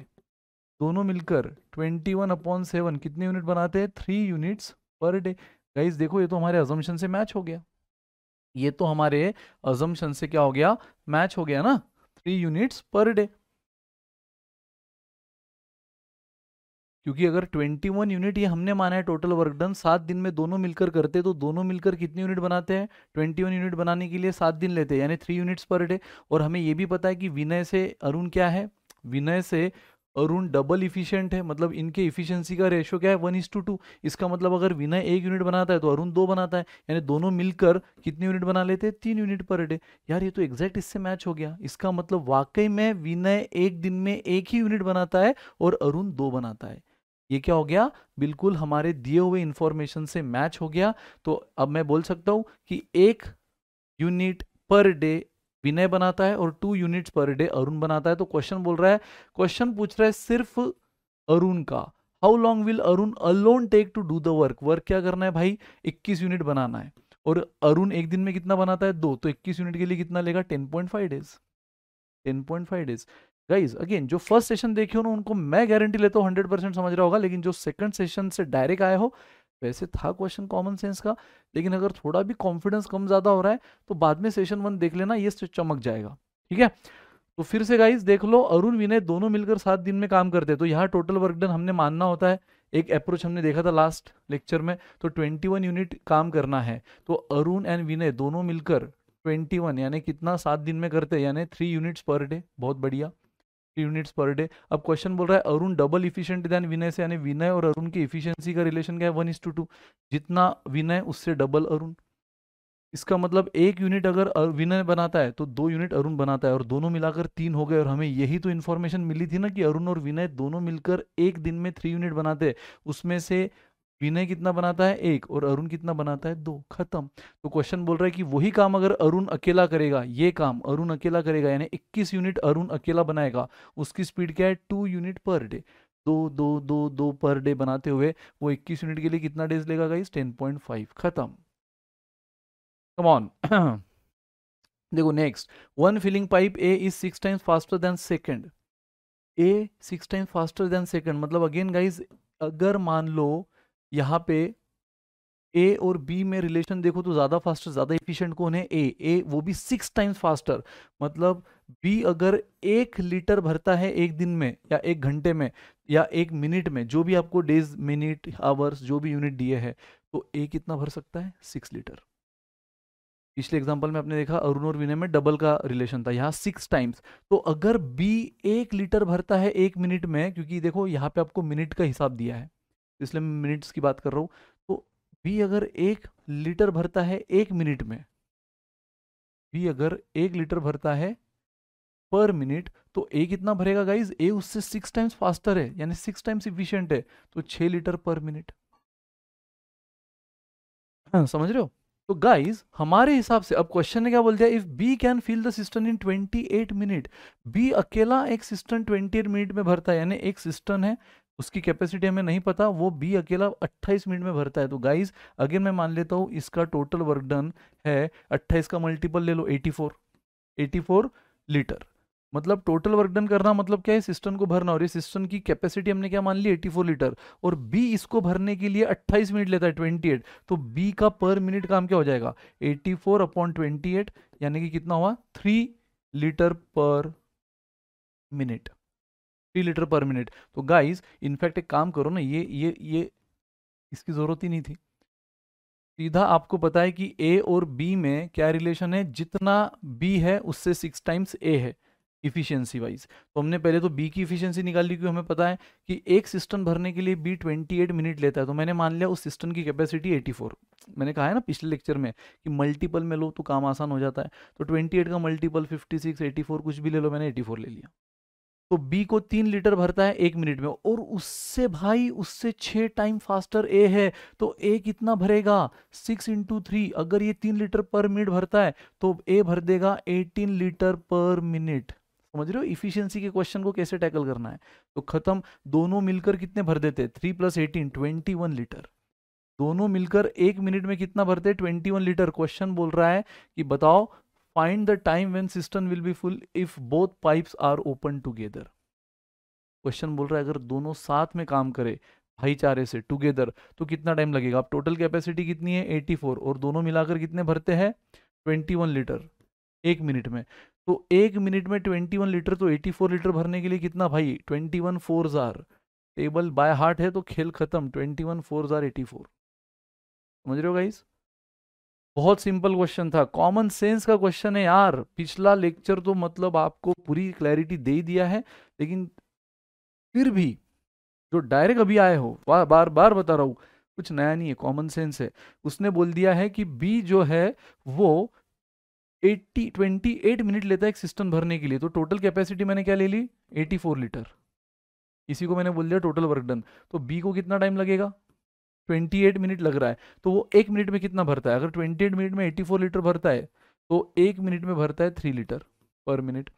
दोनों मिलकर ट्वेंटी वन अपॉन सेवन कितने यूनिट बनाते हैं three units per day guys देखो ये तो हमारे अजम्पन से मैच हो गया ये तो हमारे अजम्पन से क्या हो गया मैच हो गया ना थ्री यूनिट्स पर डे क्योंकि अगर 21 यूनिट ये हमने माना है टोटल वर्क डन सात दिन में दोनों मिलकर करते तो दोनों मिलकर कितने यूनिट बनाते हैं 21 यूनिट बनाने के लिए सात दिन लेते हैं यानी थ्री यूनिट्स पर डे और हमें ये भी पता है कि विनय से अरुण क्या है विनय से अरुण डबल इफिशियंट है मतलब इनके इफिशियंसी का रेशियो क्या है वन इज टू टू इसका मतलब अगर विनय एक यूनिट बनाता है तो अरुण दो बनाता है यानी दोनों मिलकर कितने यूनिट बना लेते हैं तीन यूनिट पर डे यार ये तो एग्जैक्ट इससे मैच हो गया इसका मतलब वाकई में विनय एक दिन में एक ही यूनिट बनाता है और अरुण दो बनाता है ये क्या हो गया बिल्कुल हमारे दिए हुए इंफॉर्मेशन से मैच हो गया तो अब मैं बोल सकता हूं कि एक यूनिट पर डे विनय बनाता है और two units per day Arun बनाता है तो क्वेश्चन बोल रहा है क्वेश्चन पूछ रहा है सिर्फ अरुण का how long will Arun alone take to do the work work क्या करना है भाई 21 यूनिट बनाना है और अरुण एक दिन में कितना बनाता है दो तो 21 यूनिट के लिए कितना लेगा 10.5 डेज 10.5 डेज गाइज अगेन जो फर्स्ट सेशन देखे हो ना उनको मैं गारंटी लेता हूँ हंड्रेड परसेंट समझ रहा होगा लेकिन जो सेकंड सेशन से डायरेक्ट आए हो वैसे था क्वेश्चन कॉमन सेंस का लेकिन अगर थोड़ा भी कॉन्फिडेंस कम ज़्यादा हो रहा है तो बाद में सेशन वन देख लेना ये चमक जाएगा ठीक है तो फिर से गाइज देख लो अरुण विनय दोनों मिलकर सात दिन में काम करते हैं तो यहाँ टोटल वर्क डन हमने मानना होता है एक अप्रोच हमने देखा था लास्ट लेक्चर में तो 21 यूनिट काम करना है तो अरुण एंड विनय दोनों मिलकर 21 यानी कितना सात दिन में करते हैं यानी थ्री यूनिट्स पर डे बहुत बढ़िया यूनिट्स पर डे अब क्वेश्चन बोल रहा है Arun double efficient than Vinay से यानी विनय और अरुण की इफिशियंसी का रिलेशन क्या है वन इज टू टू जितना विनय उससे डबल अरुण इसका मतलब एक यूनिट अगर विनय बनाता है तो दो यूनिट अरुण बनाता है और दोनों मिलाकर तीन हो गए और हमें यही तो इन्फॉर्मेशन मिली थी ना कि अरुण और विनय दोनों मिलकर एक दिन में थ्री यूनिट बनाते हैं उसमें से विनय कितना बनाता है एक और अरुण कितना बनाता है दो खत्म तो क्वेश्चन बोल रहा है कि वही काम अगर अरुण अकेला करेगा ये काम अरुण अकेला करेगा यानी 21 यूनिट अरुण अकेला बनाएगा उसकी स्पीड क्या है टू यूनिट पर डे दो दो दो दो पर डे बनाते हुए वो 21 यूनिट के लिए कितना डेज लेगा गाइस 10.5 खत्म कमॉन <clears throat> देखो next one filling pipe A is six times faster than second A six times faster than second मतलब अगेन गाइज अगर मान लो यहाँ पे ए और बी में रिलेशन देखो तो ज़्यादा फास्टर ज़्यादा इफिशियंट कौन है ए ए वो भी सिक्स टाइम्स फास्टर मतलब बी अगर एक लीटर भरता है एक दिन में या एक घंटे में या एक मिनट में जो भी आपको डेज मिनट आवर्स जो भी यूनिट दिए है तो ए कितना भर सकता है सिक्स लीटर पिछले एग्जाम्पल में आपने देखा अरुण और विनय में डबल का रिलेशन था यहाँ सिक्स टाइम्स तो अगर बी एक लीटर भरता है एक मिनट में क्योंकि देखो यहाँ पे आपको मिनट का हिसाब दिया है इसलिए मैं मिनट्स की बात कर रहा हूँ तो बी अगर एक लीटर भरता है एक मिनट में बी अगर एक लीटर भरता है पर मिनट तो ए कितना भरेगा गाइज ए उससे सिक्स टाइम्स फास्टर है यानी सिक्स टाइम्स इफिशियंट है तो छः लीटर पर मिनट हाँ, समझ रहे हो तो गाइज हमारे हिसाब से अब क्वेश्चन ने क्या बोल दिया if B can fill the system in 28 minute B अकेला एक सिस्टम 28 मिनट में भरता है यानी एक सिस्टम है उसकी कैपेसिटी हमें नहीं पता वो बी अकेला 28 मिनट में भरता है तो गाइज अगेन मैं मान लेता हूँ इसका टोटल वर्क डन है 28 का मल्टीपल ले लो 84 84 लीटर मतलब टोटल वर्क डन करना मतलब क्या है सिस्टम को भरना और ये सिस्टम की कैपेसिटी हमने क्या मान ली 84 लीटर और बी इसको भरने के लिए 28 मिनट लेता है 28 तो बी का पर मिनट काम क्या हो जाएगा 84 फोर अपॉन ट्वेंटी यानी कि कितना हुआ three litre per minute 50 litre per minute तो गाइस इनफैक्ट एक काम करो ना ये ये ये इसकी ज़रूरत ही नहीं थी सीधा आपको पता है कि ए और बी में क्या रिलेशन है जितना बी है उससे सिक्स टाइम्स ए है इफ़िशियंसी वाइज तो हमने पहले तो बी की इफ़िशियंसी निकाल ली क्योंकि हमें पता है कि एक सिस्टम भरने के लिए बी ट्वेंटी एट मिनट लेता है तो मैंने मान लिया उस सिस्टम की कैपेसिटी एटी फोर मैंने कहा है ना पिछले लेक्चर में कि मल्टीपल में लो तो काम आसान हो जाता है तो ट्वेंटी एट का multiple fifty six eighty four कुछ भी ले लो मैंने एटी फोर ले लिया तो बी को तीन लीटर भरता है एक मिनट में और उससे भाई उससे छह टाइम फास्टर ए है तो ए कितना भरेगा सिक्स इंटू थ्री अगर ये तीन लीटर पर मिनट भरता है तो ए भर देगा एटीन लीटर पर मिनट समझ रहे हो इफिशियंसी के क्वेश्चन को कैसे टैकल करना है तो खत्म दोनों मिलकर कितने भर देते three plus eighteen twenty one litre दोनों मिलकर एक मिनट में कितना भरते ट्वेंटी वन लीटर क्वेश्चन बोल रहा है कि बताओ find the time when system will be full if both pipes are open together question बोल रहा है अगर दोनों साथ में काम करे भाईचारे से टुगेदर तो कितना टाइम लगेगा आप टोटल कैपेसिटी कितनी है 84 और दोनों मिलाकर कितने भरते हैं 21 लीटर एक मिनट में तो एक मिनट में 21 लीटर तो 84 लीटर भरने के लिए कितना भाई 21 one four are table by heart है तो खेल खत्म 21 one four are eighty four समझ रहे हो गाइस बहुत सिंपल क्वेश्चन था कॉमन सेंस का क्वेश्चन है यार पिछला लेक्चर तो मतलब आपको पूरी क्लैरिटी दे दिया है लेकिन फिर भी जो डायरेक्ट अभी आए हो बार बार बार बता रहा हूँ कुछ नया नहीं है कॉमन सेंस है उसने बोल दिया है कि बी जो है वो 80 28 मिनट लेता है एक सिस्टम भरने के लिए तो टोटल कैपेसिटी मैंने क्या ले ली 84 लीटर इसी को मैंने बोल दिया टोटल वर्क डन तो बी को कितना टाइम लगेगा ट्वेंटी एट मिनट लग रहा है तो वो एक मिनट में कितना भरता है अगर एट मिनट में फोर लीटर भरता है तो एक मिनट में भरता है थ्री लीटर पर मिनट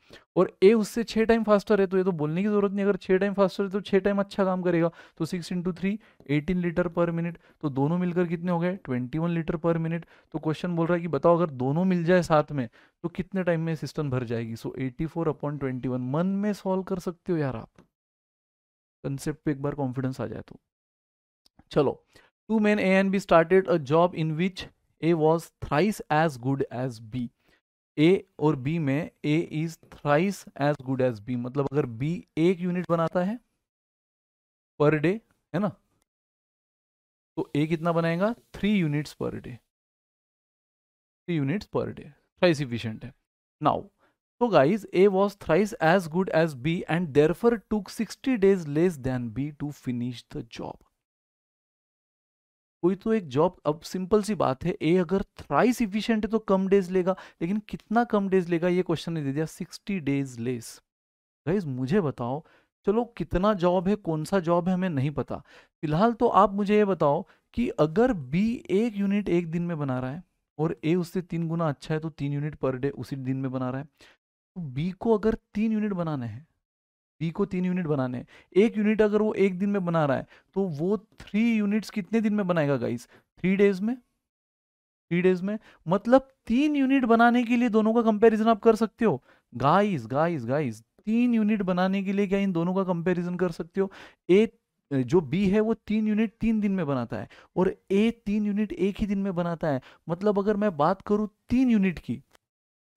और ए उससे छः टाइम फास्टर है तो ये तो बोलने की ज़रूरत नहीं अगर छः टाइम फास्टर है तो छः टाइम अच्छा काम करेगा तो six into three eighteen litre per minute तो दोनों मिलकर कितने हो गए twenty one litre per minute तो क्वेश्चन बोल रहा है कि बताओ अगर दोनों मिल जाए साथ में तो कितने टाइम में सिस्टम भर जाएगी so eighty four upon twenty one मन में सॉल्व कर सकते हो यार आप कंसेप्ट पे एक बार कॉन्फिडेंस आ जाए तो चलो two man A and B started a job in which A was thrice as good as B A और बी में A is thrice as good as B मतलब अगर बी एक यूनिट बनाता है पर डे है ना तो ए कितना बनाएगा three units per day three units per day thrice efficient है नाउ तो guys A was thrice as good as B and therefore took sixty days less than B to finish the job कोई तो एक job अब simple सी बात है ए अगर thrice efficient है तो कम डेज लेगा लेकिन कितना कम डेज लेगा ये क्वेश्चन ने दे दिया सिक्सटी डेज लेस गाइज मुझे बताओ चलो कितना जॉब है कौन सा जॉब है हमें नहीं पता फिलहाल तो आप मुझे ये बताओ कि अगर बी एक यूनिट एक दिन में बना रहा है और ए उससे तीन गुना अच्छा है तो तीन यूनिट पर डे उसी दिन में बना रहा है तो बी को अगर तीन यूनिट बनाने हैं बी को तीन यूनिट बनाने एक यूनिट अगर वो एक दिन में बना रहा है तो वो थ्री यूनिट्स कितने दिन में बनाएगा गाइस थ्री डेज में थ्री डेज में मतलब तीन यूनिट बनाने के लिए दोनों का कंपेरिजन आप कर सकते हो गाइस गाइस गाइस तीन यूनिट बनाने के लिए क्या इन दोनों का कंपेरिजन कर सकते हो ए जो बी है वो तीन यूनिट तीन दिन में बनाता है और ए तीन यूनिट एक ही दिन में बनाता है मतलब अगर मैं बात करूं तीन यूनिट की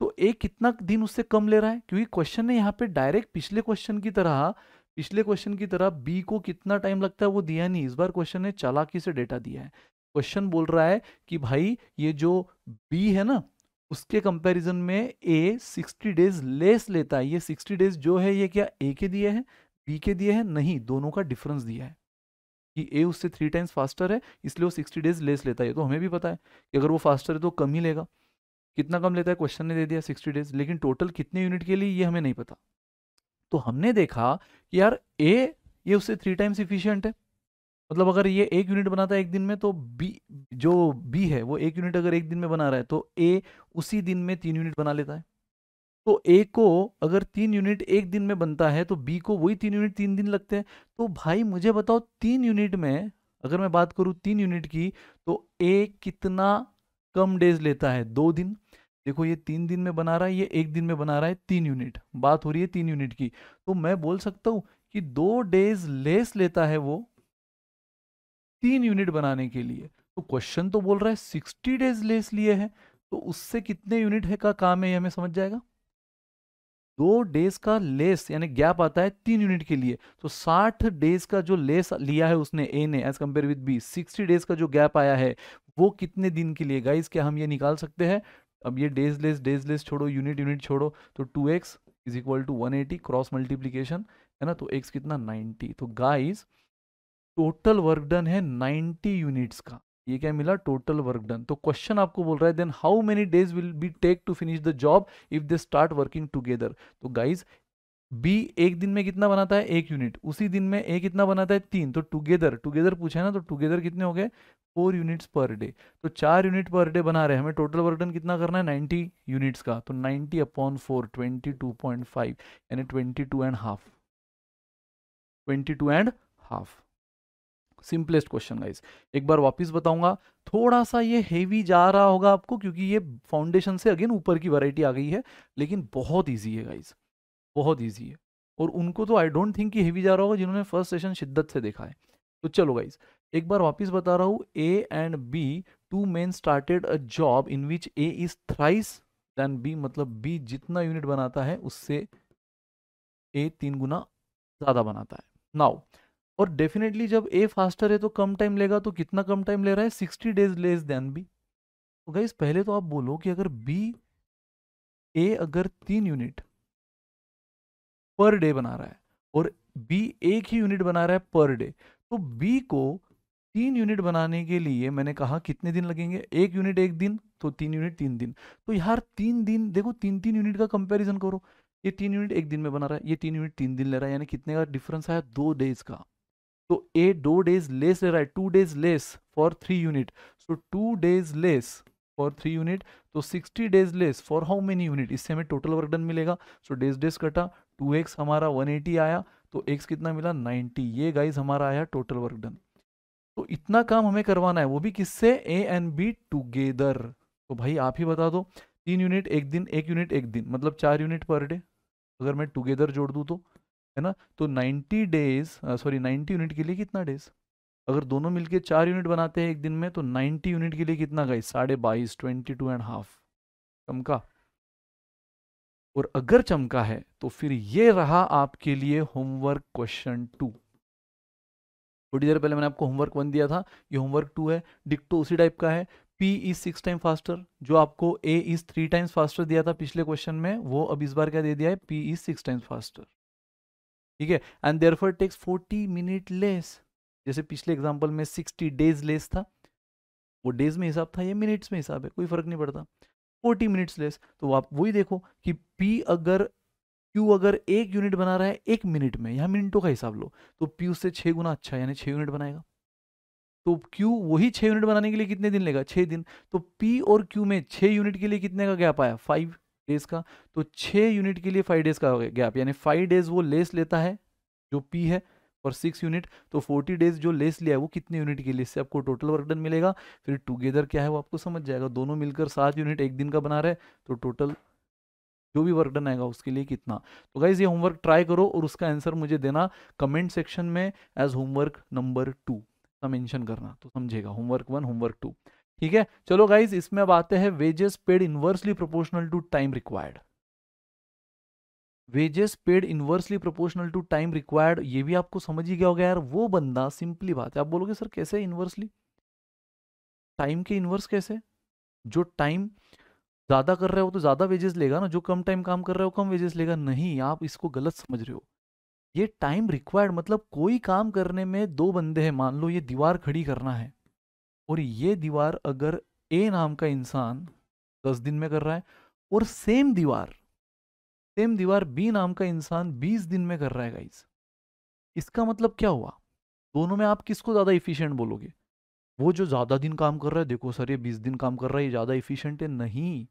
तो ए कितना दिन उससे कम ले रहा है क्योंकि क्वेश्चन ने यहाँ पे डायरेक्ट पिछले क्वेश्चन की तरह पिछले क्वेश्चन की तरह बी को कितना टाइम लगता है वो दिया नहीं इस बार क्वेश्चन ने चालाकी से डेटा दिया है क्वेश्चन बोल रहा है कि भाई ये जो बी है ना उसके कंपैरिजन में ए 60 डेज लेस लेता है ये 60 डेज जो है ये क्या ए के दिए हैं बी के दिए हैं नहीं दोनों का डिफरेंस दिया है कि ए उससे थ्री टाइम्स फास्टर है इसलिए वो 60 डेज लेस लेता है तो हमें भी पता है कि अगर वो फास्टर है तो कम ही लेगा कितना कम लेता है क्वेश्चन ने दे दिया सिक्सटी डेज लेकिन टोटल कितने यूनिट के लिए ये हमें नहीं पता तो हमने देखा कि यार ए ये उससे थ्री टाइम्स इफिशियंट है मतलब अगर ये एक यूनिट बनाता है एक दिन में तो बी जो बी है वो एक यूनिट अगर एक दिन में बना रहा है तो ए उसी दिन में तीन यूनिट बना लेता है तो ए को अगर तीन यूनिट एक दिन में बनता है तो बी को वही तीन यूनिट तीन दिन लगते हैं तो भाई मुझे बताओ तीन यूनिट में अगर मैं बात करूँ तीन यूनिट की तो ए कितना कम डेज लेता है दो दिन देखो ये तीन दिन में बना रहा है ये एक दिन में बना रहा है तीन यूनिट बात हो रही है तीन यूनिट की तो मैं बोल सकता हूं कि दो डेज लेस लेता है वो तीन यूनिट बनाने के लिए तो क्वेश्चन तो बोल रहा है सिक्सटी डेज लेस लिए है तो उससे कितने यूनिट है का काम है ये हमें समझ जाएगा दो डेज का लेस यानी गैप आता है तीन यूनिट के लिए तो साठ डेज का जो लेस लिया है उसने ए ने as compare with B sixty days का जो गैप आया है वो कितने दिन के लिए गाइज क्या हम ये निकाल सकते हैं अब ये डेज लेस डेज लेस छोड़ो यूनिट यूनिट छोड़ो तो two X is equal to one eighty cross multiplication है ना तो एक्स कितना नाइन्टी तो गाइज टोटल वर्क डन है नाइन्टी यूनिट्स का ये क्या मिला टोटल वर्क डन तो क्वेश्चन आपको बोल रहा है then how many days will be take to finish the job if they start working together तो गाइज बी एक दिन में कितना बनाता है एक यूनिट उसी दिन में ए कितना बनाता है तीन तो टुगेदर टुगेदर पूछा है ना तो टुगेदर कितने हो गए फोर यूनिट्स पर डे तो चार यूनिट पर डे बना रहे हैं हमें टोटल वर्क कितना करना है नाइन्टी यूनिट्स का तो ninety upon four twenty two point five यानी twenty two and half twenty two and half simplest question guys एक बार वापस बताऊंगा थोड़ा सा ये हेवी जा रहा होगा आपको क्योंकि ये फाउंडेशन से अगेन ऊपर की वराइटी आ गई है लेकिन बहुत ईजी है गाइज बहुत ईजी है और उनको तो आई डोंट थिंक कि हेवी जा रहा होगा जिन्होंने फर्स्ट सेशन शिद्दत से देखा है तो चलो गाइज एक बार वापस बता रहा हूं A and B two man started a job in which A is thrice than B मतलब बी जितना यूनिट बनाता है उससे ए तीन गुना ज़्यादा बनाता है नाउ और डेफिनेटली जब ए फास्टर है तो कम टाइम लेगा तो कितना कम टाइम ले रहा है sixty days less than B तो गाइज पहले तो आप बोलो कि अगर बी ए अगर तीन यूनिट पर डे बना रहा है और बी एक ही यूनिट बना रहा है पर डे तो बी को तीन यूनिट बनाने के लिए मैंने कहा कितने दिन लगेंगे एक यूनिट एक दिन तो तीन यूनिट तीन दिन तो यार तीन दिन देखो तीन तीन यूनिट का कंपैरिजन करो ये तीन यूनिट एक दिन में बना रहा है ये तीन यूनिट तीन दिन ले रहा है यानी कितने का डिफरेंस आया दो डेज का तो ए दो डेज लेस ले रहा है two days less for three unit so two days less for three unit तो sixty days less for how many unit इससे हमें टोटल वर्क डन मिलेगा सो डेज डेज कटा टू एक्स हमारा वन एटी आया तो एक्स कितना मिला नाइन्टी ये गाइज हमारा आया टोटल वर्क डन तो इतना काम हमें करवाना है वो भी किससे ए एंड बी टूगेदर तो भाई आप ही बता दो तीन यूनिट एक दिन एक यूनिट एक दिन मतलब चार यूनिट पर डे अगर मैं टुगेदर जोड़ दूँ तो है ना तो 90 डेज सॉरी 90 यूनिट के लिए कितना डेज अगर दोनों मिलके चार यूनिट बनाते हैं एक दिन में तो 90 यूनिट के लिए कितना गई साढ़े बाईस ट्वेंटी टू एंड हाफ चमका और अगर चमका है तो फिर ये रहा आपके लिए होमवर्क क्वेश्चन टू थोड़ी देर पहले मैंने आपको होमवर्क वन दिया था ये होमवर्क टू है डिक्टो उसी टाइप का है P is six time faster जो आपको A is three times faster दिया था पिछले क्वेश्चन में वो अब इस बार क्या दे दिया है P is six times faster ठीक है and therefore takes forty minute less जैसे पिछले एग्जाम्पल में सिक्सटी डेज लेस था वो डेज में हिसाब था ये मिनट्स में हिसाब है कोई फर्क नहीं पड़ता 40 मिनट्स लेस तो आप वही देखो कि पी अगर क्यू अगर एक यूनिट बना रहा है एक मिनट में यहाँ मिनटों का हिसाब लो तो पी उससे छः गुना अच्छा यानी छः यूनिट बनाएगा तो क्यू वही छः यूनिट बनाने के लिए कितने दिन लेगा छः दिन तो पी और क्यू में छः यूनिट के लिए कितने का गैप आया फाइव डेज का तो छः यूनिट के लिए फाइव डेज का गैप यानी फाइव डेज वो लेस लेता है जो पी है और सिक्स यूनिट तो फोर्टी डेज जो लेस लिया है वो कितने यूनिट के लिए इससे आपको टोटल वर्क डन मिलेगा फिर टुगेदर क्या है वो आपको समझ जाएगा दोनों मिलकर सात यूनिट एक दिन का बना रहे तो टोटल जो भी वर्क डन आएगा उसके लिए कितना तो गाइज ये होमवर्क ट्राई करो और उसका आंसर मुझे देना कमेंट सेक्शन में एज होमवर्क नंबर टू का मेंशन करना तो समझेगा होमवर्क वन होमवर्क टू ठीक है चलो गाइज इसमें अब आते हैं wages paid inversely proportional to time required wages paid inversely proportional to time required ये भी आपको समझ ही गया होगा यार वो बंदा सिंपली बात है आप बोलोगे सर कैसे इनवर्सली टाइम के इनवर्स कैसे जो टाइम time... ज़्यादा कर रहे हो तो ज़्यादा वेजेस लेगा ना जो कम टाइम काम कर रहे हो कम वेजेस लेगा नहीं आप इसको गलत समझ रहे हो ये टाइम रिक्वायर्ड मतलब कोई काम करने में दो बंदे हैं मान लो ये दीवार खड़ी करना है और ये दीवार अगर ए नाम का इंसान दस दिन में कर रहा है और सेम दीवार सेम दीवार बी नाम का इंसान बीस दिन में कर रहा है गाइज इसका मतलब क्या हुआ दोनों में आप किसको ज़्यादा इफिशियंट बोलोगे वो जो ज़्यादा दिन काम कर रहा है देखो सर ये बीस दिन काम कर रहा है ये ज़्यादा इफिशियंट है नहीं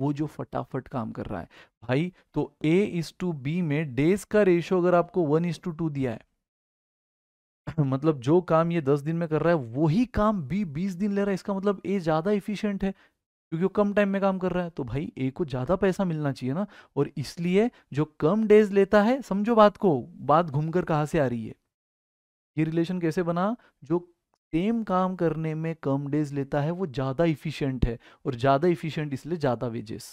वो जो फटाफट काम कर रहा है भाई तो ए इज टू बी में डेज का रेशियो अगर आपको वन इज टू टू दिया है <clears throat> मतलब जो काम ये दस दिन में कर रहा है वही काम बी बीस दिन ले रहा है इसका मतलब ए ज़्यादा इफिशियंट है क्योंकि वो कम टाइम में काम कर रहा है तो भाई ए को ज़्यादा पैसा मिलना चाहिए ना और इसलिए जो कम डेज लेता है समझो बात को बात घूमकर कहाँ से आ रही है ये रिलेशन कैसे बना जो सेम काम करने में कम डेज लेता है वो ज़्यादा इफिशियंट है और ज़्यादा इफिशियंट इसलिए ज़्यादा वेजेस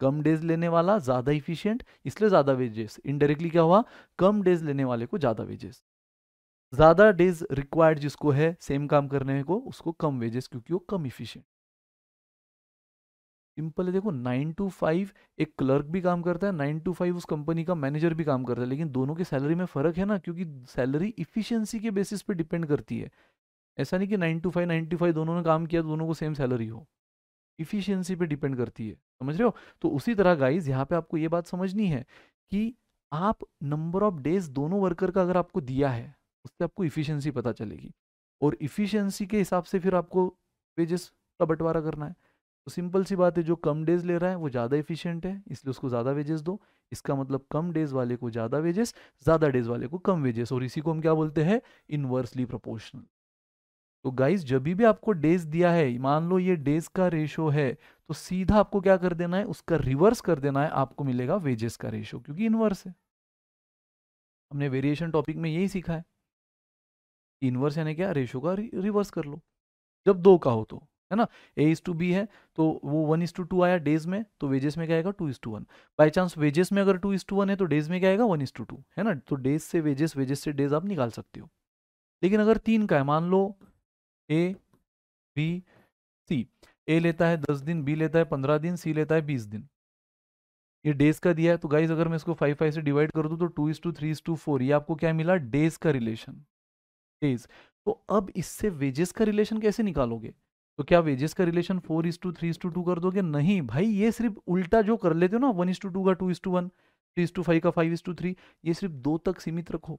कम डेज लेने वाला ज़्यादा इफिशियंट इसलिए ज़्यादा वेजेस इनडायरेक्टली क्या हुआ कम डेज लेने वाले को ज़्यादा वेजेस ज़्यादा डेज रिक्वायर्ड जिसको है सेम काम करने को उसको कम वेजेस क्योंकि वो कम इफिशियंट सिंपल है देखो नाइन टू फाइव एक क्लर्क भी काम करता है नाइन टू फाइव उस कंपनी का मैनेजर भी काम करता है लेकिन दोनों की सैलरी में फ़र्क है ना क्योंकि सैलरी इफिशियंसी के बेसिस पे डिपेंड करती है ऐसा नहीं कि nine to five nine to five दोनों ने काम किया दोनों को सेम सैलरी हो इफिशियंसी पे डिपेंड करती है समझ रहे हो तो उसी तरह गाइज यहाँ पे आपको ये बात समझनी है कि आप नंबर ऑफ डेज दोनों वर्कर का अगर आपको दिया है उससे आपको इफिशियंसी पता चलेगी और इफिशियंसी के हिसाब से फिर आपको वेजेस का बंटवारा करना है तो सिंपल सी बात है जो कम डेज ले रहा है वो ज़्यादा एफिशिएंट है इसलिए उसको ज़्यादा वेजेस दो इसका मतलब कम डेज वाले को ज़्यादा वेजेस ज़्यादा डेज वाले को कम वेजेस और इसी को हम क्या बोलते हैं इनवर्सली प्रोपोर्शनल तो गाइज जब भी आपको डेज दिया है मान लो ये डेज का रेशो है तो सीधा आपको क्या कर देना है उसका रिवर्स कर देना है आपको मिलेगा वेजेस का रेशो क्योंकि इनवर्स है हमने वेरिएशन टॉपिक में यही सीखा है इनवर्स यानी क्या रेशो का रिवर्स कर लो जब दो का हो तो है ना ए इज टू बी है तो वो वन इज टू टू आया डेज में तो वेजेस में क्या आएगा two is to one by chance wages में अगर टू इज टू वन है तो डेज में क्या आएगा वन इज टू टू है ना तो डेज से वेजेस वेजेस से डेज आप निकाल सकते हो लेकिन अगर तीन का है मान लो ए बी सी ए लेता है दस दिन बी लेता है पंद्रह दिन सी लेता है बीस दिन ये डेज का दिया है तो गाइज अगर मैं इसको फाइव फाइव से डिवाइड कर दूँ तो two is to three is to four ये आपको क्या मिला डेज का रिलेशन डेज तो अब इससे वेजेस का रिलेशन कैसे निकालोगे तो क्या वेजेस का relation four is to three is to two कर दोगे नहीं भाई ये सिर्फ उल्टा जो कर लेते हो ना वन इज टू टू का two is to one three is to five का फाइव इज टू थ्री ये सिर्फ दो तक सीमित रखो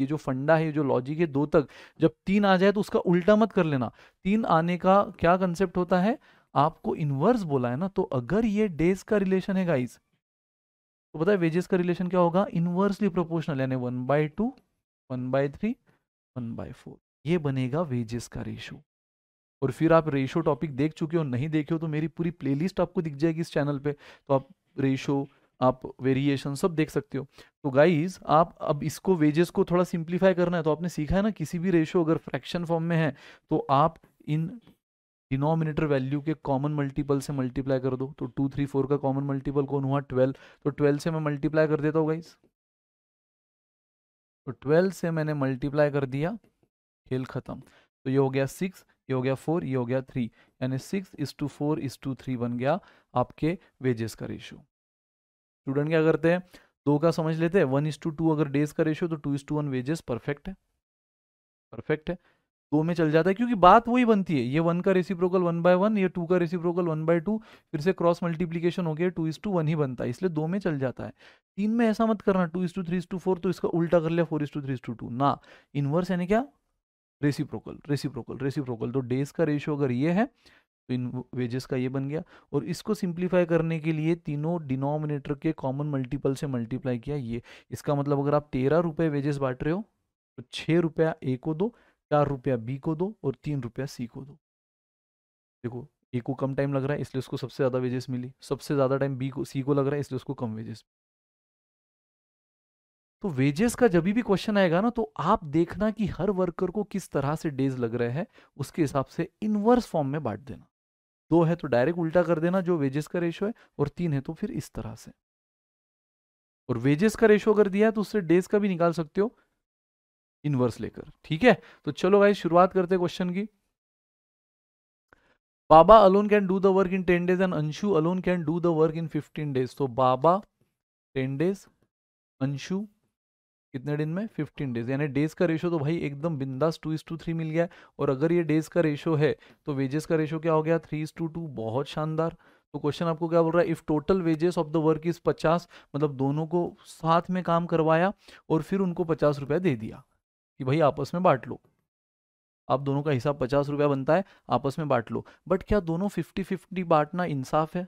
ये जो फंडा है जो लॉजिक है दो तक जब तीन आ जाए तो उसका उल्टा मत कर लेना तीन आने का क्या कंसेप्ट होता है आपको इनवर्स बोला है ना तो अगर ये डेज का रिलेशन है गाइज तो पता है वेजेस का रिलेशन क्या होगा इनवर्सली प्रोपोर्शनल यानी one by two one by three one by four ये बनेगा वेजेस का रेशू और फिर आप रेशो टॉपिक देख चुके हो नहीं देखे हो तो मेरी पूरी प्लेलिस्ट आपको दिख जाएगी इस चैनल पे तो आप रेशो आप वेरिएशन सब देख सकते हो तो गाइज आप अब इसको वेजेस को थोड़ा सिंप्लीफाई करना है तो आपने सीखा है ना किसी भी रेशो अगर फ्रैक्शन फॉर्म में है तो आप इन डिनोमिनेटर वैल्यू के कॉमन मल्टीपल से मल्टीप्लाई कर दो तो टू थ्री फोर का कॉमन मल्टीपल कौन हुआ ट्वेल्व तो ट्वेल्व से मैं मल्टीप्लाई कर देता हूँ गाइज तो ट्वेल्व से मैंने मल्टीप्लाई कर दिया खेल ख़त्म तो ये हो गया सिक्स ये हो गया फोर ये हो गया थ्री यानी six is to four is to three बन गया आपके वेजेस का रेशियो स्टूडेंट क्या करते हैं दो का समझ लेते हैं वन इज टू टू अगर डेज का रेशियो तो two is to one wages perfect है परफेक्ट है दो में चल जाता है क्योंकि बात वही बनती है ये वन का रेसिप्रोकल वन बाय वन ये टू का रेसिप्रोकल वन बाय टू फिर से क्रॉस मल्टीप्लीकेशन हो गया टू इज टू वन ही बनता है इसलिए दो में चल जाता है तीन में ऐसा मत करना two is to three is to four तो इसका उल्टा कर लिया four is to three is to two ना इनवर्स यानी क्या रेसिप्रोकल रेसिप्रोकल रेसिप्रोकल तो डेज का रेशियो अगर ये है तो इन वेजेस का ये बन गया और इसको सिंप्लीफाई करने के लिए तीनों डिनोमिनेटर के कॉमन मल्टीपल से मल्टीप्लाई किया ये इसका मतलब अगर आप तेरह रुपये वेजेस बांट रहे हो तो छः रुपया ए को दो चार रुपया बी को दो और तीन रुपया सी को दो देखो ए को कम टाइम लग रहा है इसलिए उसको सबसे ज़्यादा वेजेस मिली सबसे ज़्यादा टाइम बी को सी को लग रहा है इसलिए उसको कम वेजेस मिली तो वेजेस का जब भी क्वेश्चन आएगा ना तो आप देखना कि हर वर्कर को किस तरह से डेज लग रहे हैं उसके हिसाब से इनवर्स फॉर्म में बांट देना दो है तो डायरेक्ट उल्टा कर देना जो वेजेस का रेशो है और तीन है तो फिर इस तरह से और वेजेस का रेशो अगर दिया है तो उससे डेज का भी निकाल सकते हो इनवर्स लेकर ठीक है तो चलो भाई शुरुआत करते हैं क्वेश्चन की Baba alone can do the work in ten days and Anshu alone can do the work in fifteen days तो बाबा टेन डेज अंशु कितने दिन में फिफ्टीन डेज यानी डेज का रेशो तो भाई एकदम बिंदास टू इज टू थ्री मिल गया और अगर ये डेज का रेशो है तो वेजेस का रेशो क्या हो गया थ्री इज टू टू बहुत शानदार तो क्वेश्चन आपको क्या बोल रहा है if total wages of the work is पचास मतलब दोनों को साथ में काम करवाया और फिर उनको पचास रुपया दे दिया कि भाई आपस में बांट लो आप दोनों का हिसाब पचास रुपया बनता है आपस में बांट लो बट क्या दोनों फिफ्टी फिफ्टी बांटना इंसाफ है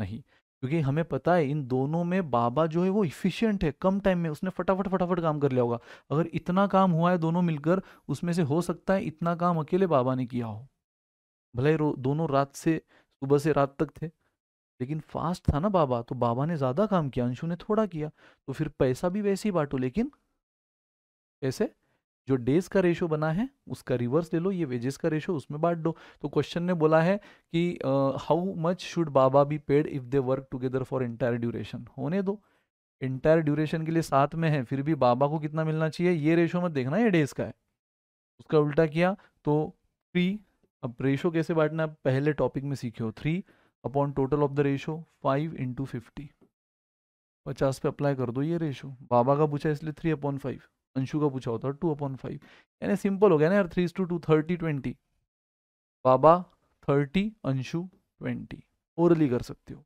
नहीं क्योंकि हमें पता है इन दोनों में बाबा जो है वो इफिशियंट है कम टाइम में उसने फटाफट फटाफट काम कर लिया होगा अगर इतना काम हुआ है दोनों मिलकर उसमें से हो सकता है इतना काम अकेले बाबा ने किया हो भले दोनों रात से सुबह से रात तक थे लेकिन फास्ट था ना बाबा तो बाबा ने ज़्यादा काम किया अंशु ने थोड़ा किया तो फिर पैसा भी वैसे ही बांटो लेकिन ऐसे जो डेज का रेशो बना है उसका रिवर्स ले लो ये वेजेस का रेशो उसमें बांट दो तो क्वेश्चन ने बोला है कि how much should Baba be paid if they work together for entire duration होने दो इंटायर ड्यूरेशन के लिए साथ में है फिर भी बाबा को कितना मिलना चाहिए ये रेशो मत देखना ये डेज का है उसका उल्टा किया तो थ्री अब रेशो कैसे बांटना पहले टॉपिक में सीखे हो three upon total of the ratio five into fifty पचास पे अप्लाई कर दो ये रेशो बाबा का पूछा इसलिए थ्री अपॉन फाइव अंशु का पूछा होता टू अपॉन फाइव यानी सिंपल हो गया ना यार three to two thirty twenty Baba thirty Anshu twenty orally कर सकते हो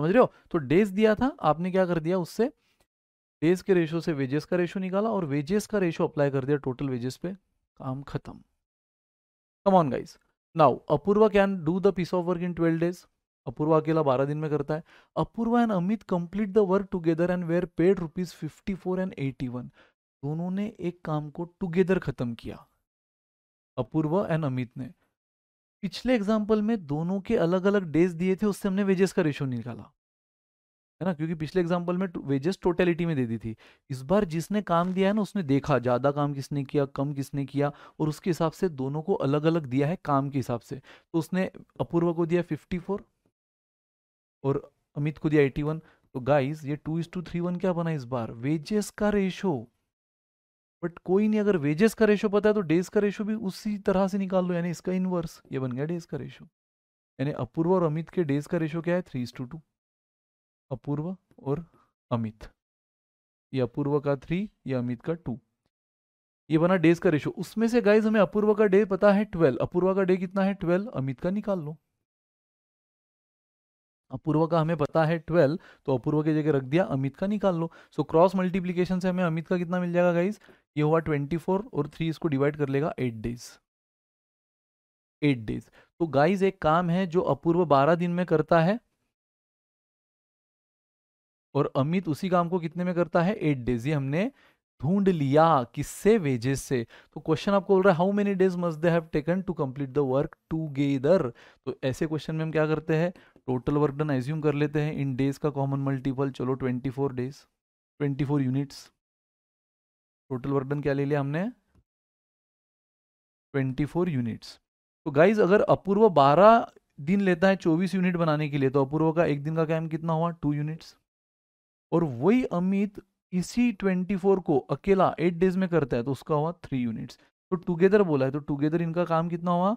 समझ रहे हो तो डेज दिया था आपने क्या कर दिया उससे डेज के रेशो से वेजेस का रेशो निकाला और वेजेस का रेशो अप्लाई कर दिया टोटल वेजेस पे काम खत्म come on guys now Apoorva can do the piece of work in twelve days Apoorv अकेला बारह दिन में करता है Apoorv and Amit complete the work together and were paid rupees fifty four and eighty one दोनों ने एक काम को टुगेदर खत्म किया अपूर्व एंड अमित ने पिछले एग्जाम्पल में दोनों के अलग अलग डेज दिए थे उससे हमने वेजेस का रेशो निकाला है ना क्योंकि पिछले एग्जाम्पल में वेजेस टोटलिटी में दे दी थी इस बार जिसने काम दिया है ना उसने देखा ज़्यादा काम किसने किया कम किसने किया और उसके हिसाब से दोनों को अलग अलग दिया है काम के हिसाब से तो उसने अपूर्व को दिया फिफ्टी फोर और अमित को दिया एटी वन तो गाइज ये two is to three one क्या बना इस बार वेजेस का रेशो बट कोई नहीं अगर वेजेस का रेशो पता है तो डेज का रेशो भी उसी तरह से निकाल लो यानी इसका इनवर्स ये बन गया डेज का रेशो यानी अपूर्व और अमित के डेज का रेशो क्या है three is to two Apoorv और अमित ये अपूर्व का थ्री ये अमित का टू ये बना डेज का रेशो उसमें से गाइज हमें अपूर्व का डे पता है ट्वेल्व अपूर्व का डे कितना है ट्वेल्व अमित का निकाल लो अपूर्व का हमें पता है ट्वेल्व तो अपूर्व की जगह रख दिया अमित का निकाल लो सो क्रॉस मल्टीप्लीकेशन से हमें अमित का कितना मिल जाएगा गाइज ये हुआ ट्वेंटी फोर और थ्री इसको डिवाइड कर लेगा एट डेज एट डेज तो गाइज एक काम है जो अपूर्व बारह दिन में करता है और अमित उसी काम को कितने में करता है एट डेज ये हमने ढूंढ लिया किससे वेजेस से तो क्वेश्चन आपको बोल रहा है how many days must they have taken to complete the work together तो ऐसे क्वेश्चन में हम क्या करते हैं टोटल वर्क डन एज्यूम कर लेते हैं इन डेज का कॉमन मल्टीपल चलो twenty four days twenty four units total work done क्या ले लिया हमने ट्वेंटी फोर यूनिट्स तो गाइज अगर अपूर्व बारह दिन लेता है चौबीस यूनिट बनाने के लिए तो अपूर्व का एक दिन का कैम कितना हुआ टू यूनिट्स और वही अमित इसी 24 को अकेला एट डेज में करता है तो उसका हुआ थ्री यूनिट्स तो टुगेदर बोला है तो टुगेदर इनका काम कितना हुआ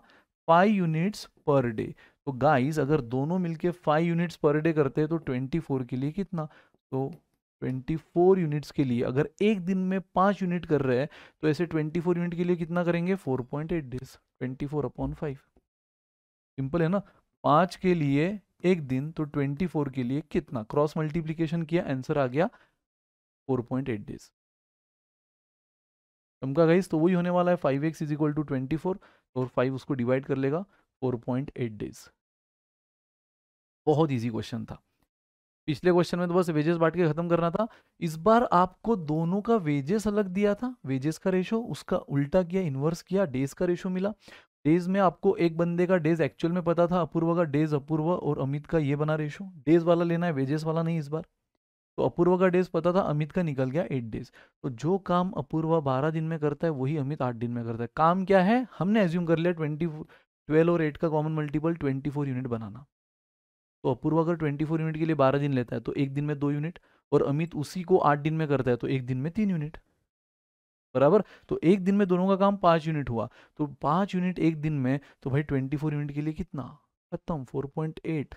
फाइव यूनिट्स पर डे तो गाइस अगर दोनों मिलके फाइव यूनिट्स पर डे करते हैं तो 24 के लिए कितना तो 24 यूनिट्स के लिए अगर एक दिन में पाँच यूनिट कर रहे हैं तो ऐसे 24 यूनिट के लिए कितना करेंगे 4.8 डेज 24 अपॉन फाइव सिंपल है ना पाँच के लिए एक दिन तो 24 के लिए कितना क्रॉस मल्टीप्लीकेशन किया आंसर आ गया फोर पॉइंट एट डेज चमका गाइस तो वही होने वाला है five x is equal to twenty four और फाइव उसको डिवाइड कर लेगा फोर पॉइंट एट डेज बहुत इजी क्वेश्चन था पिछले क्वेश्चन में तो बस वेजेस बांट के खत्म करना था इस बार आपको दोनों का वेजेस अलग दिया था वेजेस का रेशो उसका उल्टा किया इन्वर्स किया डेज का रेशो मिला डेज में आपको एक बंदे का डेज एक्चुअल में पता था अपूर्व का डेज अपूर्व और अमित का ये बना रेशो डेज वाला लेना है वेजेस वाला नहीं इस बार तो अपूर्वा का डेज पता था अमित का निकल गया एट डेज तो जो काम अपूर्वा बारह दिन में करता है वही अमित आठ दिन में करता है काम क्या है हमने एज्यूम कर लिया ट्वेंटी ट्वेल्व और एट का common multiple twenty four unit बनाना तो अपूर्वा अगर ट्वेंटी फोर यूनिट के लिए बारह दिन लेता है तो एक दिन में दो यूनिट और अमित उसी को आठ दिन में करता है तो एक दिन में तीन यूनिट बराबर तो एक दिन में दोनों का काम पाँच यूनिट हुआ तो पाँच यूनिट एक दिन में तो भाई ट्वेंटी फोर यूनिट के लिए कितना खत्म फोर पॉइंट एट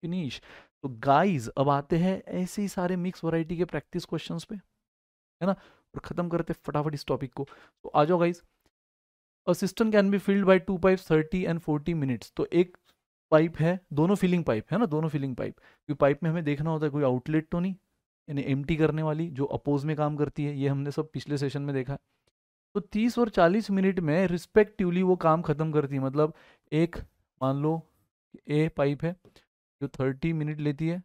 फिनिश तो गाइस अब आते हैं ऐसे ही सारे मिक्स वैरायटी के प्रैक्टिस क्वेश्चंस पे है ना और ख़त्म करते फटाफट इस टॉपिक को तो आ जाओ guys assistant can be filled by two pipe thirty and forty minutes तो एक पाइप है दोनों फिलिंग पाइप है ना दोनों फिलिंग पाइप क्योंकि पाइप में हमें देखना होता है कोई आउटलेट तो नहीं यानी एम करने वाली जो अपोज में काम करती है ये हमने सब पिछले सेशन में देखा तो 30 और 40 मिनट में रिस्पेक्टिवली वो काम ख़त्म करती है मतलब एक मान लो ए पाइप है जो थर्टी मिनट लेती है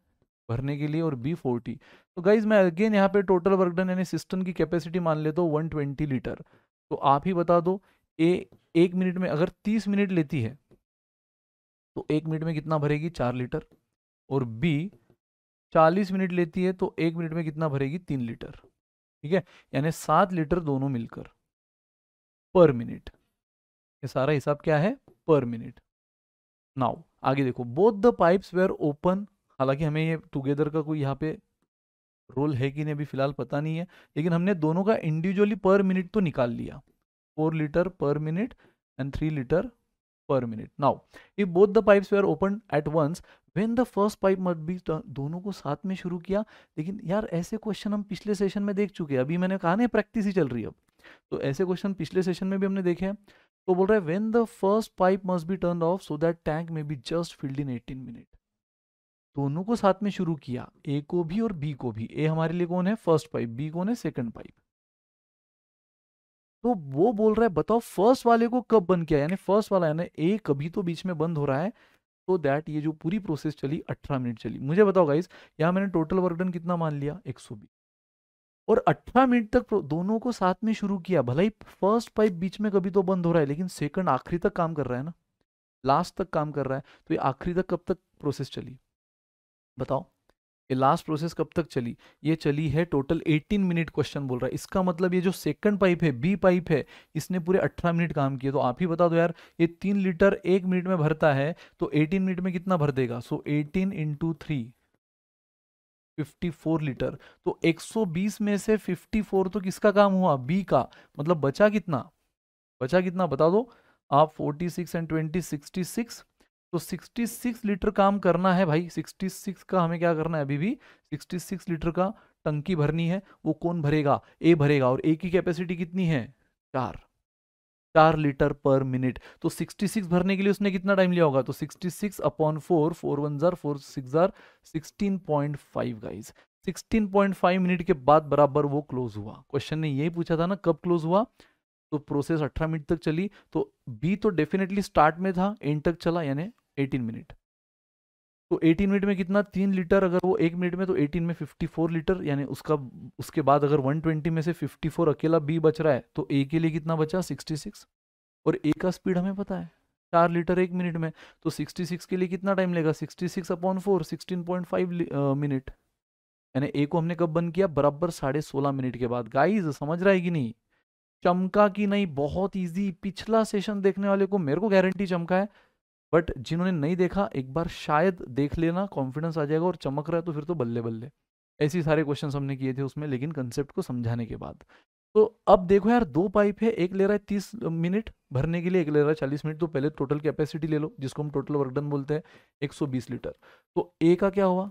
भरने के लिए और बी फोर्टी तो गाइज मैं अगेन यहाँ पे टोटल वर्कडन यानी सिस्टम की कैपेसिटी मान लेता हूँ वन ट्वेंटी लीटर तो आप ही बता दो ए एक मिनट में अगर तीस मिनट लेती है तो एक मिनट में कितना भरेगी चार लीटर और बी चालीस मिनट लेती है तो एक मिनट में कितना भरेगी तीन लीटर ठीक है यानी सात लीटर दोनों मिलकर पर मिनट ये सारा हिसाब क्या है पर मिनट नाउ आगे देखो both the pipes were open हालांकि हमें ये टुगेदर का कोई यहाँ पे रोल है कि नहीं अभी फिलहाल पता नहीं है लेकिन हमने दोनों का इंडिविजुअली पर मिनट तो निकाल लिया four litre per minute and three litre per minute now if both the pipes were open at once when the first pipe must be दोनों को साथ में शुरू किया लेकिन यार ऐसे क्वेश्चन हम पिछले सेशन में देख चुके हैं अभी मैंने कहा ना प्रैक्टिस ही चल रही है अब तो ऐसे क्वेश्चन पिछले सेशन में भी हमने देखे हैं तो बोल रहा है when the first pipe must be turn off so that tank may be just filled in eighteen minute दोनों को साथ में शुरू किया ए को भी और बी को भी ए हमारे लिए कौन है फर्स्ट पाइप बी कौन है सेकंड पाइप तो वो बोल रहा है बताओ फर्स्ट वाले को कब बंद किया यानी फर्स्ट वाला यानी ए कभी तो बीच में बंद हो रहा है तो दैट ये जो पूरी प्रोसेस चली 18 मिनट चली मुझे बताओ गाइस यहां मैंने टोटल वर्कडन कितना मान लिया एक 120 और 18 मिनट तक दोनों को साथ में शुरू किया भले ही फर्स्ट पाइप बीच में कभी तो बंद हो रहा है लेकिन सेकंड आखिरी तक काम कर रहा है ना लास्ट तक काम कर रहा है तो ये आखिरी तक कब तक प्रोसेस चली बताओ ये लास्ट प्रोसेस कब तक चली ये चली है टोटल 18 मिनट क्वेश्चन बोल रहा है इसका मतलब ये जो सेकंड पाइप है बी पाइप है इसने पूरे 18 मिनट काम किया तो आप ही बता दो यार ये तीन लीटर एक मिनट में भरता है तो 18 मिनट में कितना भर देगा so so, 18 into three 54 litre तो 120 में से 54 तो किसका काम हुआ बी का मतलब बचा कितना बचा कितना बता दो आप 46 एंड 20 66 तो 66 लीटर काम करना है भाई 66 का हमें क्या करना है अभी भी 66 लीटर का टंकी भरनी है वो कौन भरेगा ए भरेगा और ए की कैपेसिटी कितनी है चार चार लीटर पर मिनट तो 66 भरने के लिए उसने कितना टाइम लिया होगा तो 66 six upon four four one jar four six jar sixteen point five guys sixteen point five minute के बाद बराबर वो क्लोज हुआ क्वेश्चन ने यही पूछा था ना कब क्लोज हुआ तो प्रोसेस 18 मिनट तक चली तो बी तो डेफिनेटली स्टार्ट में था एंड तक चला यानी 18 मिनट तो 18 मिनट में कितना तीन लीटर अगर वो एक मिनट में तो 18 में 54 लीटर यानी उसका उसके बाद अगर 120 में से 54 अकेला बी बच रहा है तो ए के लिए कितना बचा 66 और ए का स्पीड हमें पता है चार लीटर एक मिनट में तो 66 के लिए कितना टाइम लेगा 66 six upon four sixteen minute यानी ए को हमने कब बंद किया बराबर साढ़े सोलह मिनट के बाद गाइज समझ रहा है कि नहीं चमका की नहीं बहुत ईजी पिछला सेशन देखने वाले को मेरे को गारंटी चमका है बट जिन्होंने नहीं देखा एक बार शायद देख लेना कॉन्फिडेंस आ जाएगा और चमक रहा है तो फिर तो बल्ले बल्ले ऐसे सारे क्वेश्चन हमने किए थे उसमें लेकिन कंसेप्ट को समझाने के बाद तो अब देखो यार दो पाइप है एक ले रहा है तीस मिनट भरने के लिए एक ले रहा है चालीस मिनट तो पहले टोटल कैपेसिटी ले लो जिसको हम टोटल वर्कडन बोलते हैं एक सौ बीस लीटर तो ए का क्या हुआ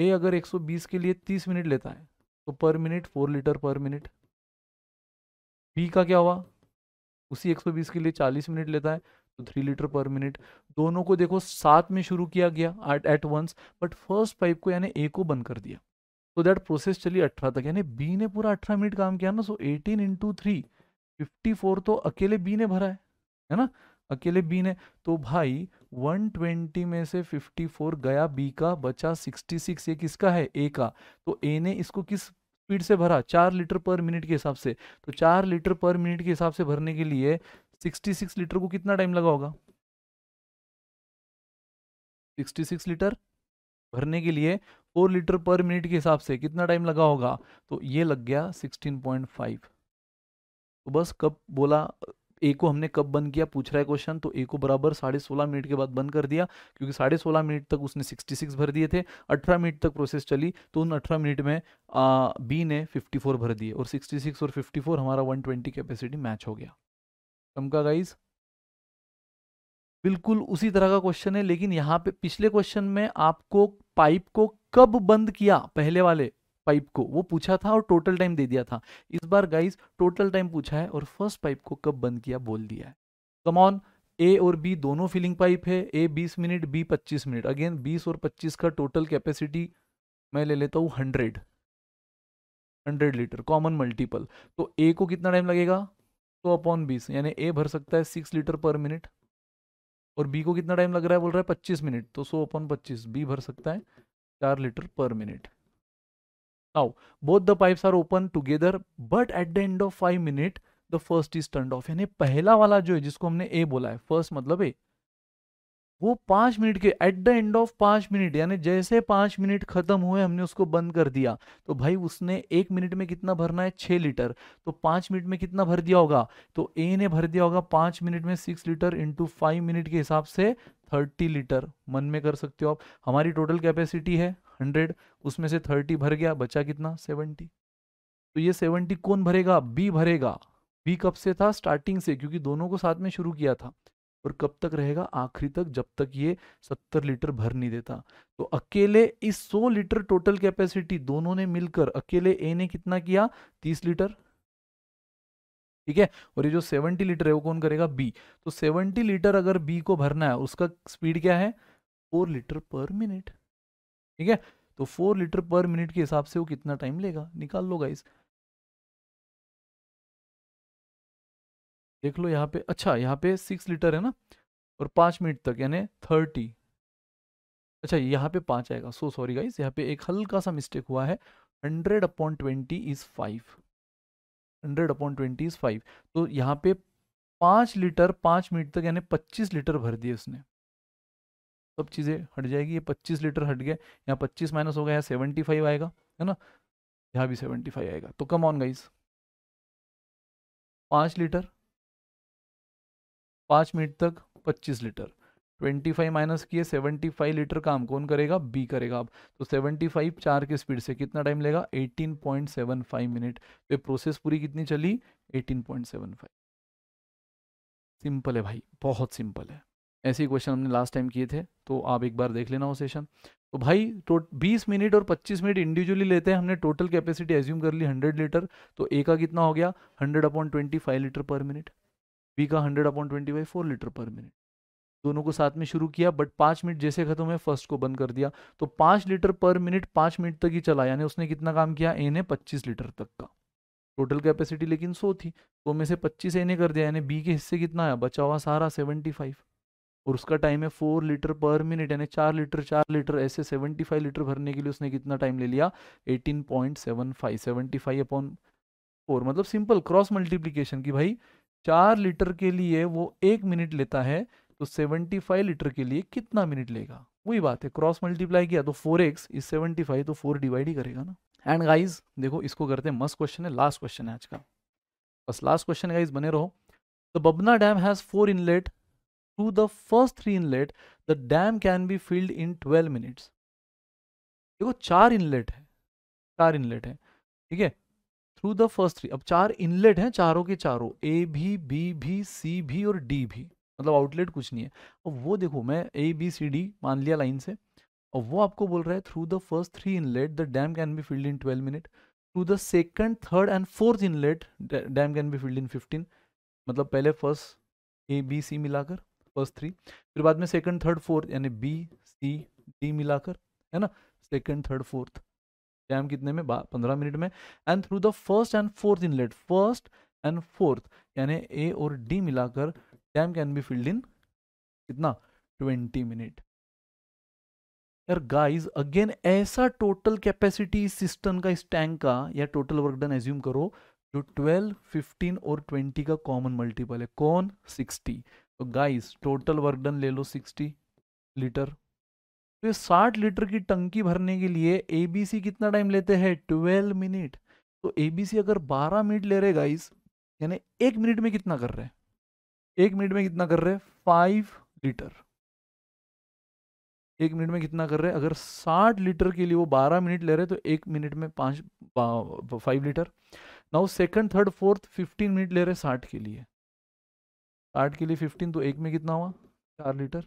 ए अगर एक सौ बीस के लिए तीस मिनट लेता है तो per minute four litre per minute B का क्या हुआ उसी एक सौ बीस के लिए चालीस मिनट लेता है तो थ्री लीटर पर मिनट दोनों को देखो साथ में शुरू किया गया at once but first pipe को यानी ए को बंद कर दिया तो दैट प्रोसेस चली अठारह तक यानी बी ने पूरा अठारह मिनट काम किया ना so eighteen into three fifty four तो अकेले बी ने भरा है है ना अकेले बी ने तो भाई वन ट्वेंटी में से फिफ्टी फोर गया बी का बचा सिक्सटी सिक्स ये किसका है ए का तो ए ने इसको किस स्पीड से भरा चार लीटर पर मिनट के हिसाब से तो चार लीटर पर मिनट के हिसाब से भरने के लिए सिक्सटी सिक्स लीटर को कितना टाइम लगा होगा सिक्सटी सिक्स लीटर भरने के लिए फोर लीटर पर मिनट के हिसाब से कितना टाइम लगा होगा तो ये लग गया सिक्सटीन पॉइंट फाइव तो बस कब बोला ए को हमने कब बंद किया पूछ रहा है क्वेश्चन तो ए को बराबर साढ़े सोलह मिनट के बाद बंद कर दिया क्योंकि साढ़े सोलह मिनट तक उसने सिक्सटी सिक्स भर दिए थे अठारह मिनट तक प्रोसेस चली तो उन अठारह मिनट में बी ने फिफ्टी फोर भर दिए और सिक्सटी सिक्स और फिफ्टी फोर हमारा वन ट्वेंटी कैपेसिटी मैच हो गया समका गाइज बिल्कुल उसी तरह का क्वेश्चन है लेकिन यहाँ पे पिछले क्वेश्चन में आपको पाइप को कब बंद किया पहले वाले पाइप को वो पूछा था और टोटल टाइम दे दिया था इस बार गाइज टोटल टाइम पूछा है और फर्स्ट पाइप को कब बंद किया बोल दिया है कमॉन ए और बी दोनों फिलिंग पाइप है A 20 minute B 25 minute again 20 और 25 का टोटल कैपेसिटी मैं ले लेता हूँ 100 100 लीटर कॉमन मल्टीपल तो ए को कितना टाइम लगेगा तो अपॉन बीस यानी ए भर सकता है सिक्स लीटर पर मिनट और बी को कितना टाइम लग रहा है बोल रहा है पच्चीस मिनट तो सो अपॉन पच्चीस बी भर सकता है चार litre per minute now both the pipes are open together but at the end of five minute the first is turn off यानी पहला वाला जो है जिसको हमने ए बोला है फर्स्ट मतलब ए वो पांच मिनट के एट द एंड ऑफ पांच मिनट यानी जैसे पांच मिनट खत्म हुए हमने उसको बंद कर दिया तो भाई उसने एक मिनट में कितना भरना है छह लीटर तो पांच मिनट में कितना भर दिया होगा तो ए ने भर दिया होगा पांच मिनट में six litre into five minute के हिसाब से थर्टी लीटर मन में कर सकते हो आप हमारी टोटल कैपेसिटी है हंड्रेड उसमें से थर्टी भर गया बचा कितना सेवेंटी तो ये सेवेंटी कौन भरेगा बी भरेगा बी कब से था स्टार्टिंग से क्योंकि दोनों को साथ में शुरू किया था और कब तक रहेगा आखिरी तक जब तक ये सत्तर लीटर भर नहीं देता तो अकेले इस सौ लीटर टोटल कैपेसिटी दोनों ने मिलकर अकेले ए ने कितना किया तीस लीटर ठीक है और ये जो सेवेंटी लीटर है वो कौन करेगा बी तो सेवेंटी लीटर अगर बी को भरना है उसका स्पीड क्या है फोर लीटर पर मिनट ठीक है तो फोर लीटर पर मिनट के हिसाब से वो कितना टाइम लेगा निकाल लो गाइस देख लो यहाँ पे अच्छा यहाँ पे सिक्स लीटर है ना और पाँच मिनट तक यानी थर्टी अच्छा यहाँ पे पाँच आएगा सो सॉरी गाइस यहाँ पे एक हल्का सा मिस्टेक हुआ है hundred upon twenty is five hundred upon twenty is five तो यहाँ पे पाँच लीटर पाँच मिनट तक यानी पच्चीस लीटर भर दिए उसने सब चीज़ें हट जाएगी ये पच्चीस लीटर हट गया यहाँ पच्चीस माइनस हो गया यहाँ सेवेंटी फाइव आएगा है ना यहाँ भी सेवेंटी फाइव आएगा तो कम ऑन गाइस पाँच लीटर पाँच मिनट तक पच्चीस लीटर ट्वेंटी फाइव माइनस किए सेवेंटी फाइव लीटर काम कौन करेगा बी करेगा आप तो सेवेंटी फाइव चार के स्पीड से कितना टाइम लेगा eighteen point seven five minute तो ये प्रोसेस पूरी कितनी चली eighteen point seven five simple है भाई बहुत सिंपल है ऐसे क्वेश्चन हमने लास्ट टाइम किए थे तो आप एक बार देख लेना वो सेशन तो भाई तो 20 मिनट और 25 मिनट इंडिविजुअली लेते हैं हमने टोटल कैपेसिटी एज्यूम कर ली 100 लीटर तो ए का कितना हो गया 100 upon 25 litre per minute B का hundred upon twenty by four litre per minute दोनों को साथ में शुरू किया बट पाँच मिनट जैसे खत्म है फर्स्ट को बंद कर दिया तो पाँच लीटर पर मिनट पाँच मिनट तक ही चला यानी उसने कितना काम किया ए ने पच्चीस लीटर तक का टोटल कैपेसिटी लेकिन सो थी तो में से पच्चीस ए ने कर दिया यानी बी के हिस्से कितना आया बचा हुआ सारा सेवेंटी फाइव और उसका टाइम है फोर लीटर पर मिनट यानी चार लीटर चार लीटर ऐसे सेवेंटी फाइव लीटर भरने के लिए उसने कितना टाइम ले लिया eighteen point seven five seventy five upon four मतलब सिंपल क्रॉस मल्टीप्लीकेशन की भाई चार लीटर के लिए वो एक मिनट लेता है तो सेवेंटी फाइव लीटर के लिए कितना मिनट लेगा वही बात है क्रॉस मल्टीप्लाई किया तो four x is seventy five तो फोर डिवाइड ही करेगा ना एंड गाइज देखो इसको करते हैं मस्त क्वेश्चन है लास्ट क्वेश्चन है आज का बस लास्ट क्वेश्चन गाइज बने रहो the Babna dam has four inlet to the first three inlet the dam can be filled in twelve minutes देखो चार इनलेट है चार इनलेट है ठीक है थ्रू द फर्स्ट थ्री अब चार इनलेट हैं चारों के चारों ए भी बी भी सी भी और डी भी मतलब आउटलेट कुछ नहीं है अब वो देखो मैं ए बी सी डी मान लिया लाइन से अब वो आपको बोल रहा है through the first three inlet the dam can be filled in twelve minute through the second third and fourth inlet dam can be filled in fifteen मतलब पहले फर्स्ट ए बी सी मिलाकर फर्स्ट थ्री फिर बाद में second third fourth यानी B C D मिलाकर है ना सेकंड थर्ड फोर्थ टाइम कितने में पंद्रह मिनट में and through the first and fourth inlet first and fourth यानी ए और डी मिलाकर time can be filled in कितना ट्वेंटी मिनट यार गाइस अगेन ऐसा टोटल कैपेसिटी सिस्टम का इस टैंक का या टोटल वर्क डन एज्यूम करो जो 12, 15 और 20 का कॉमन मल्टीपल है कौन 60 तो गाइस टोटल वर्क डन ले लो 60 लीटर तो ये साठ लीटर की टंकी भरने के लिए एबीसी कितना टाइम लेते हैं ट्वेल्व मिनट तो एबीसी अगर बारह मिनट ले रहे गाइस यानी एक मिनट में कितना कर रहे हैं एक मिनट में कितना कर रहे हैं फाइव लीटर एक मिनट में कितना कर रहे हैं अगर साठ लीटर के लिए वो बारह मिनट ले रहे तो एक मिनट में पाँच five litre now second third fourth fifteen minute ले रहे साठ के लिए साठ के लिए फिफ्टीन तो एक में कितना हुआ चार litre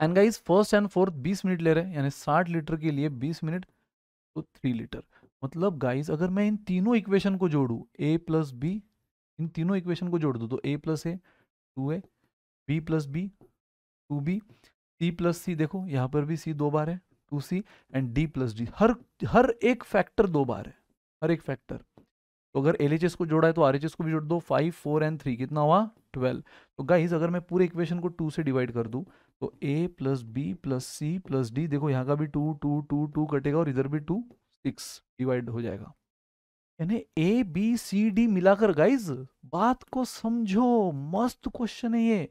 and guys first and fourth 20 minute ले रहे हैं यानी 60 लीटर के लिए 20 मिनट तो 3 लीटर मतलब गाइज अगर मैं इन तीनों इक्वेशन को जोड़ू ए प्लस बी इन तीनों इक्वेशन को जोड़ दूँ तो A plus A two A B plus B two B C plus C देखो यहाँ पर भी सी दो बार है two C and D plus D हर हर एक फैक्टर दो बार है हर एक फैक्टर तो अगर एल को जोड़ा है तो आर को भी जोड़ दो फाइव फोर एंड थ्री कितना हुआ ट्वेल्व तो गाइज अगर मैं पूरे इक्वेशन को टू से डिवाइड कर दूँ तो A plus B plus C plus D देखो यहाँ का भी टू टू टू टू कटेगा और इधर भी टू सिक्स डिवाइड हो जाएगा यानी ए बी सी डी मिलाकर गाइज बात को समझो मस्त क्वेश्चन है ये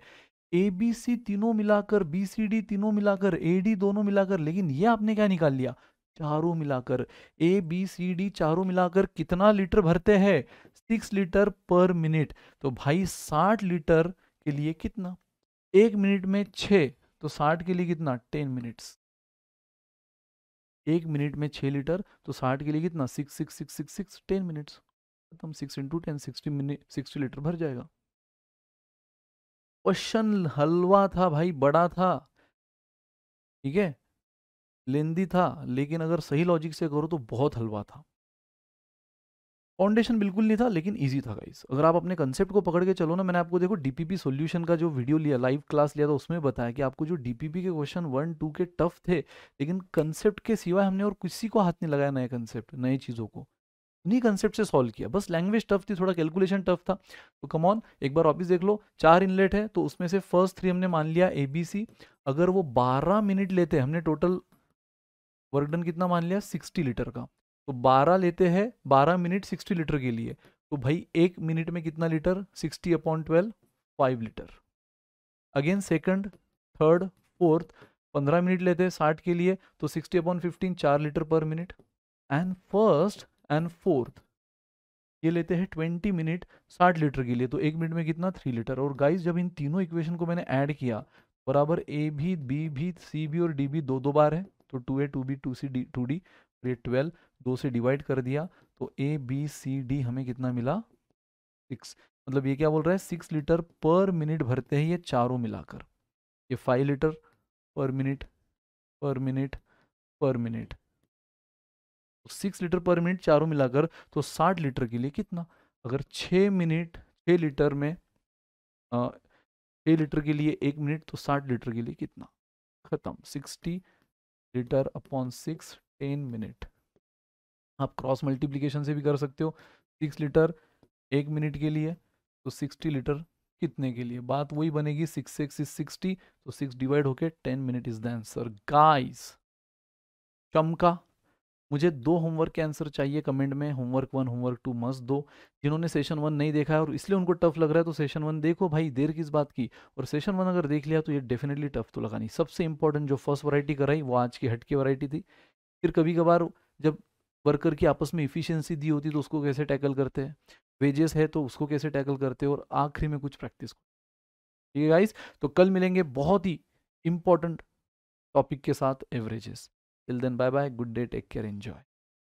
ए बी सी तीनों मिलाकर बी सी डी तीनों मिलाकर ए डी दोनों मिलाकर लेकिन ये आपने क्या निकाल लिया चारों मिलाकर ए बी सी डी चारों मिलाकर कितना लीटर भरते हैं सिक्स लीटर पर मिनट तो भाई साठ लीटर के लिए कितना एक मिनट में छ तो साठ के लिए कितना टेन मिनट्स एक मिनट में छ लीटर तो साठ के लिए कितना six six six six six ten minutes खत्म six into ten sixty minute sixty litre भर जाएगा क्वेश्चन हलवा था भाई बड़ा था ठीक है लेंदी था लेकिन अगर सही लॉजिक से करो तो बहुत हलवा था फाउंडेशन बिल्कुल नहीं था लेकिन ईजी था गाइस अगर आप अपने कंसेप्ट को पकड़ के चलो ना मैंने आपको देखो डीपीपी सॉल्यूशन का जो वीडियो लिया लाइव क्लास लिया था उसमें बताया कि आपको जो डीपीपी के क्वेश्चन वन टू के टफ थे लेकिन कंसेप्ट के सिवाय हमने और किसी को हाथ नहीं लगाया नए कंसेप्ट नए चीज़ों को नहीं कंसेप्ट से सॉल्व किया बस लैंग्वेज टफ थी थोड़ा कैलकुलेशन टफ था तो कम ऑन एक बार ऑफिस देख लो चार इनलेट है तो उसमें से फर्स्ट थ्री हमने मान लिया ए अगर वो बारह मिनट लेते हमने टोटल वर्कडन कितना मान लिया सिक्सटी लीटर का तो 12 लेते हैं 12 मिनट 60 लीटर के लिए तो भाई एक मिनट में कितना litre 60 upon twelve five litre again second third fourth पंद्रह मिनट लेते हैं साठ के लिए तो सिक्सटी अपॉन फिफ्टीन चार litre per minute and first and fourth ये लेते हैं ट्वेंटी मिनट साठ लीटर के लिए तो एक मिनट में कितना थ्री लीटर और गाइज जब इन तीनों इक्वेशन को मैंने ऐड किया बराबर ए भी बी भी सी भी और डी भी दो दो बार है तो two A two B two C D two D ये ट्वेल्व दो से डिवाइड कर दिया तो ए बी सी डी हमें कितना मिला सिक्स मतलब ये क्या बोल रहा है सिक्स लीटर पर मिनट भरते हैं ये चारों मिलाकर ये five litre per minute per minute per minute तो सिक्स लीटर पर मिनट चारों मिलाकर तो साठ लीटर के लिए कितना अगर छः मिनट छः लीटर में छः लीटर के लिए एक मिनट तो साठ लीटर के लिए कितना ख़त्म sixty litre upon six ten minute आप क्रॉस मल्टीप्लीकेशन से भी कर सकते हो सिक्स लीटर एक मिनट के लिए तो सिक्सटी लीटर कितने के लिए बात वही बनेगी सिक्स सिक्स इज सिक्सटी तो सिक्स डिवाइड होके ten minute is the answer guys चमका मुझे दो होमवर्क के आंसर चाहिए कमेंट में homework one homework two must दो जिन्होंने सेशन वन नहीं देखा है और इसलिए उनको टफ लग रहा है तो सेशन वन देखो भाई देर किस बात की और सेशन वन अगर देख लिया तो ये डेफिनेटली टफ तो लगा नहीं सबसे इंपॉर्टेंट जो फर्स्ट वरायटी कराई वो आज की हटके वरायटी थी फिर कभी कभार जब वर्कर की आपस में इफिशियंसी दी होती तो उसको कैसे टैकल करते हैं वेजेस है तो उसको कैसे टैकल करते हैं और आखिरी में कुछ प्रैक्टिस ठीक है गाइस तो कल मिलेंगे बहुत ही इंपॉर्टेंट टॉपिक के साथ averages till then bye bye good day take care enjoy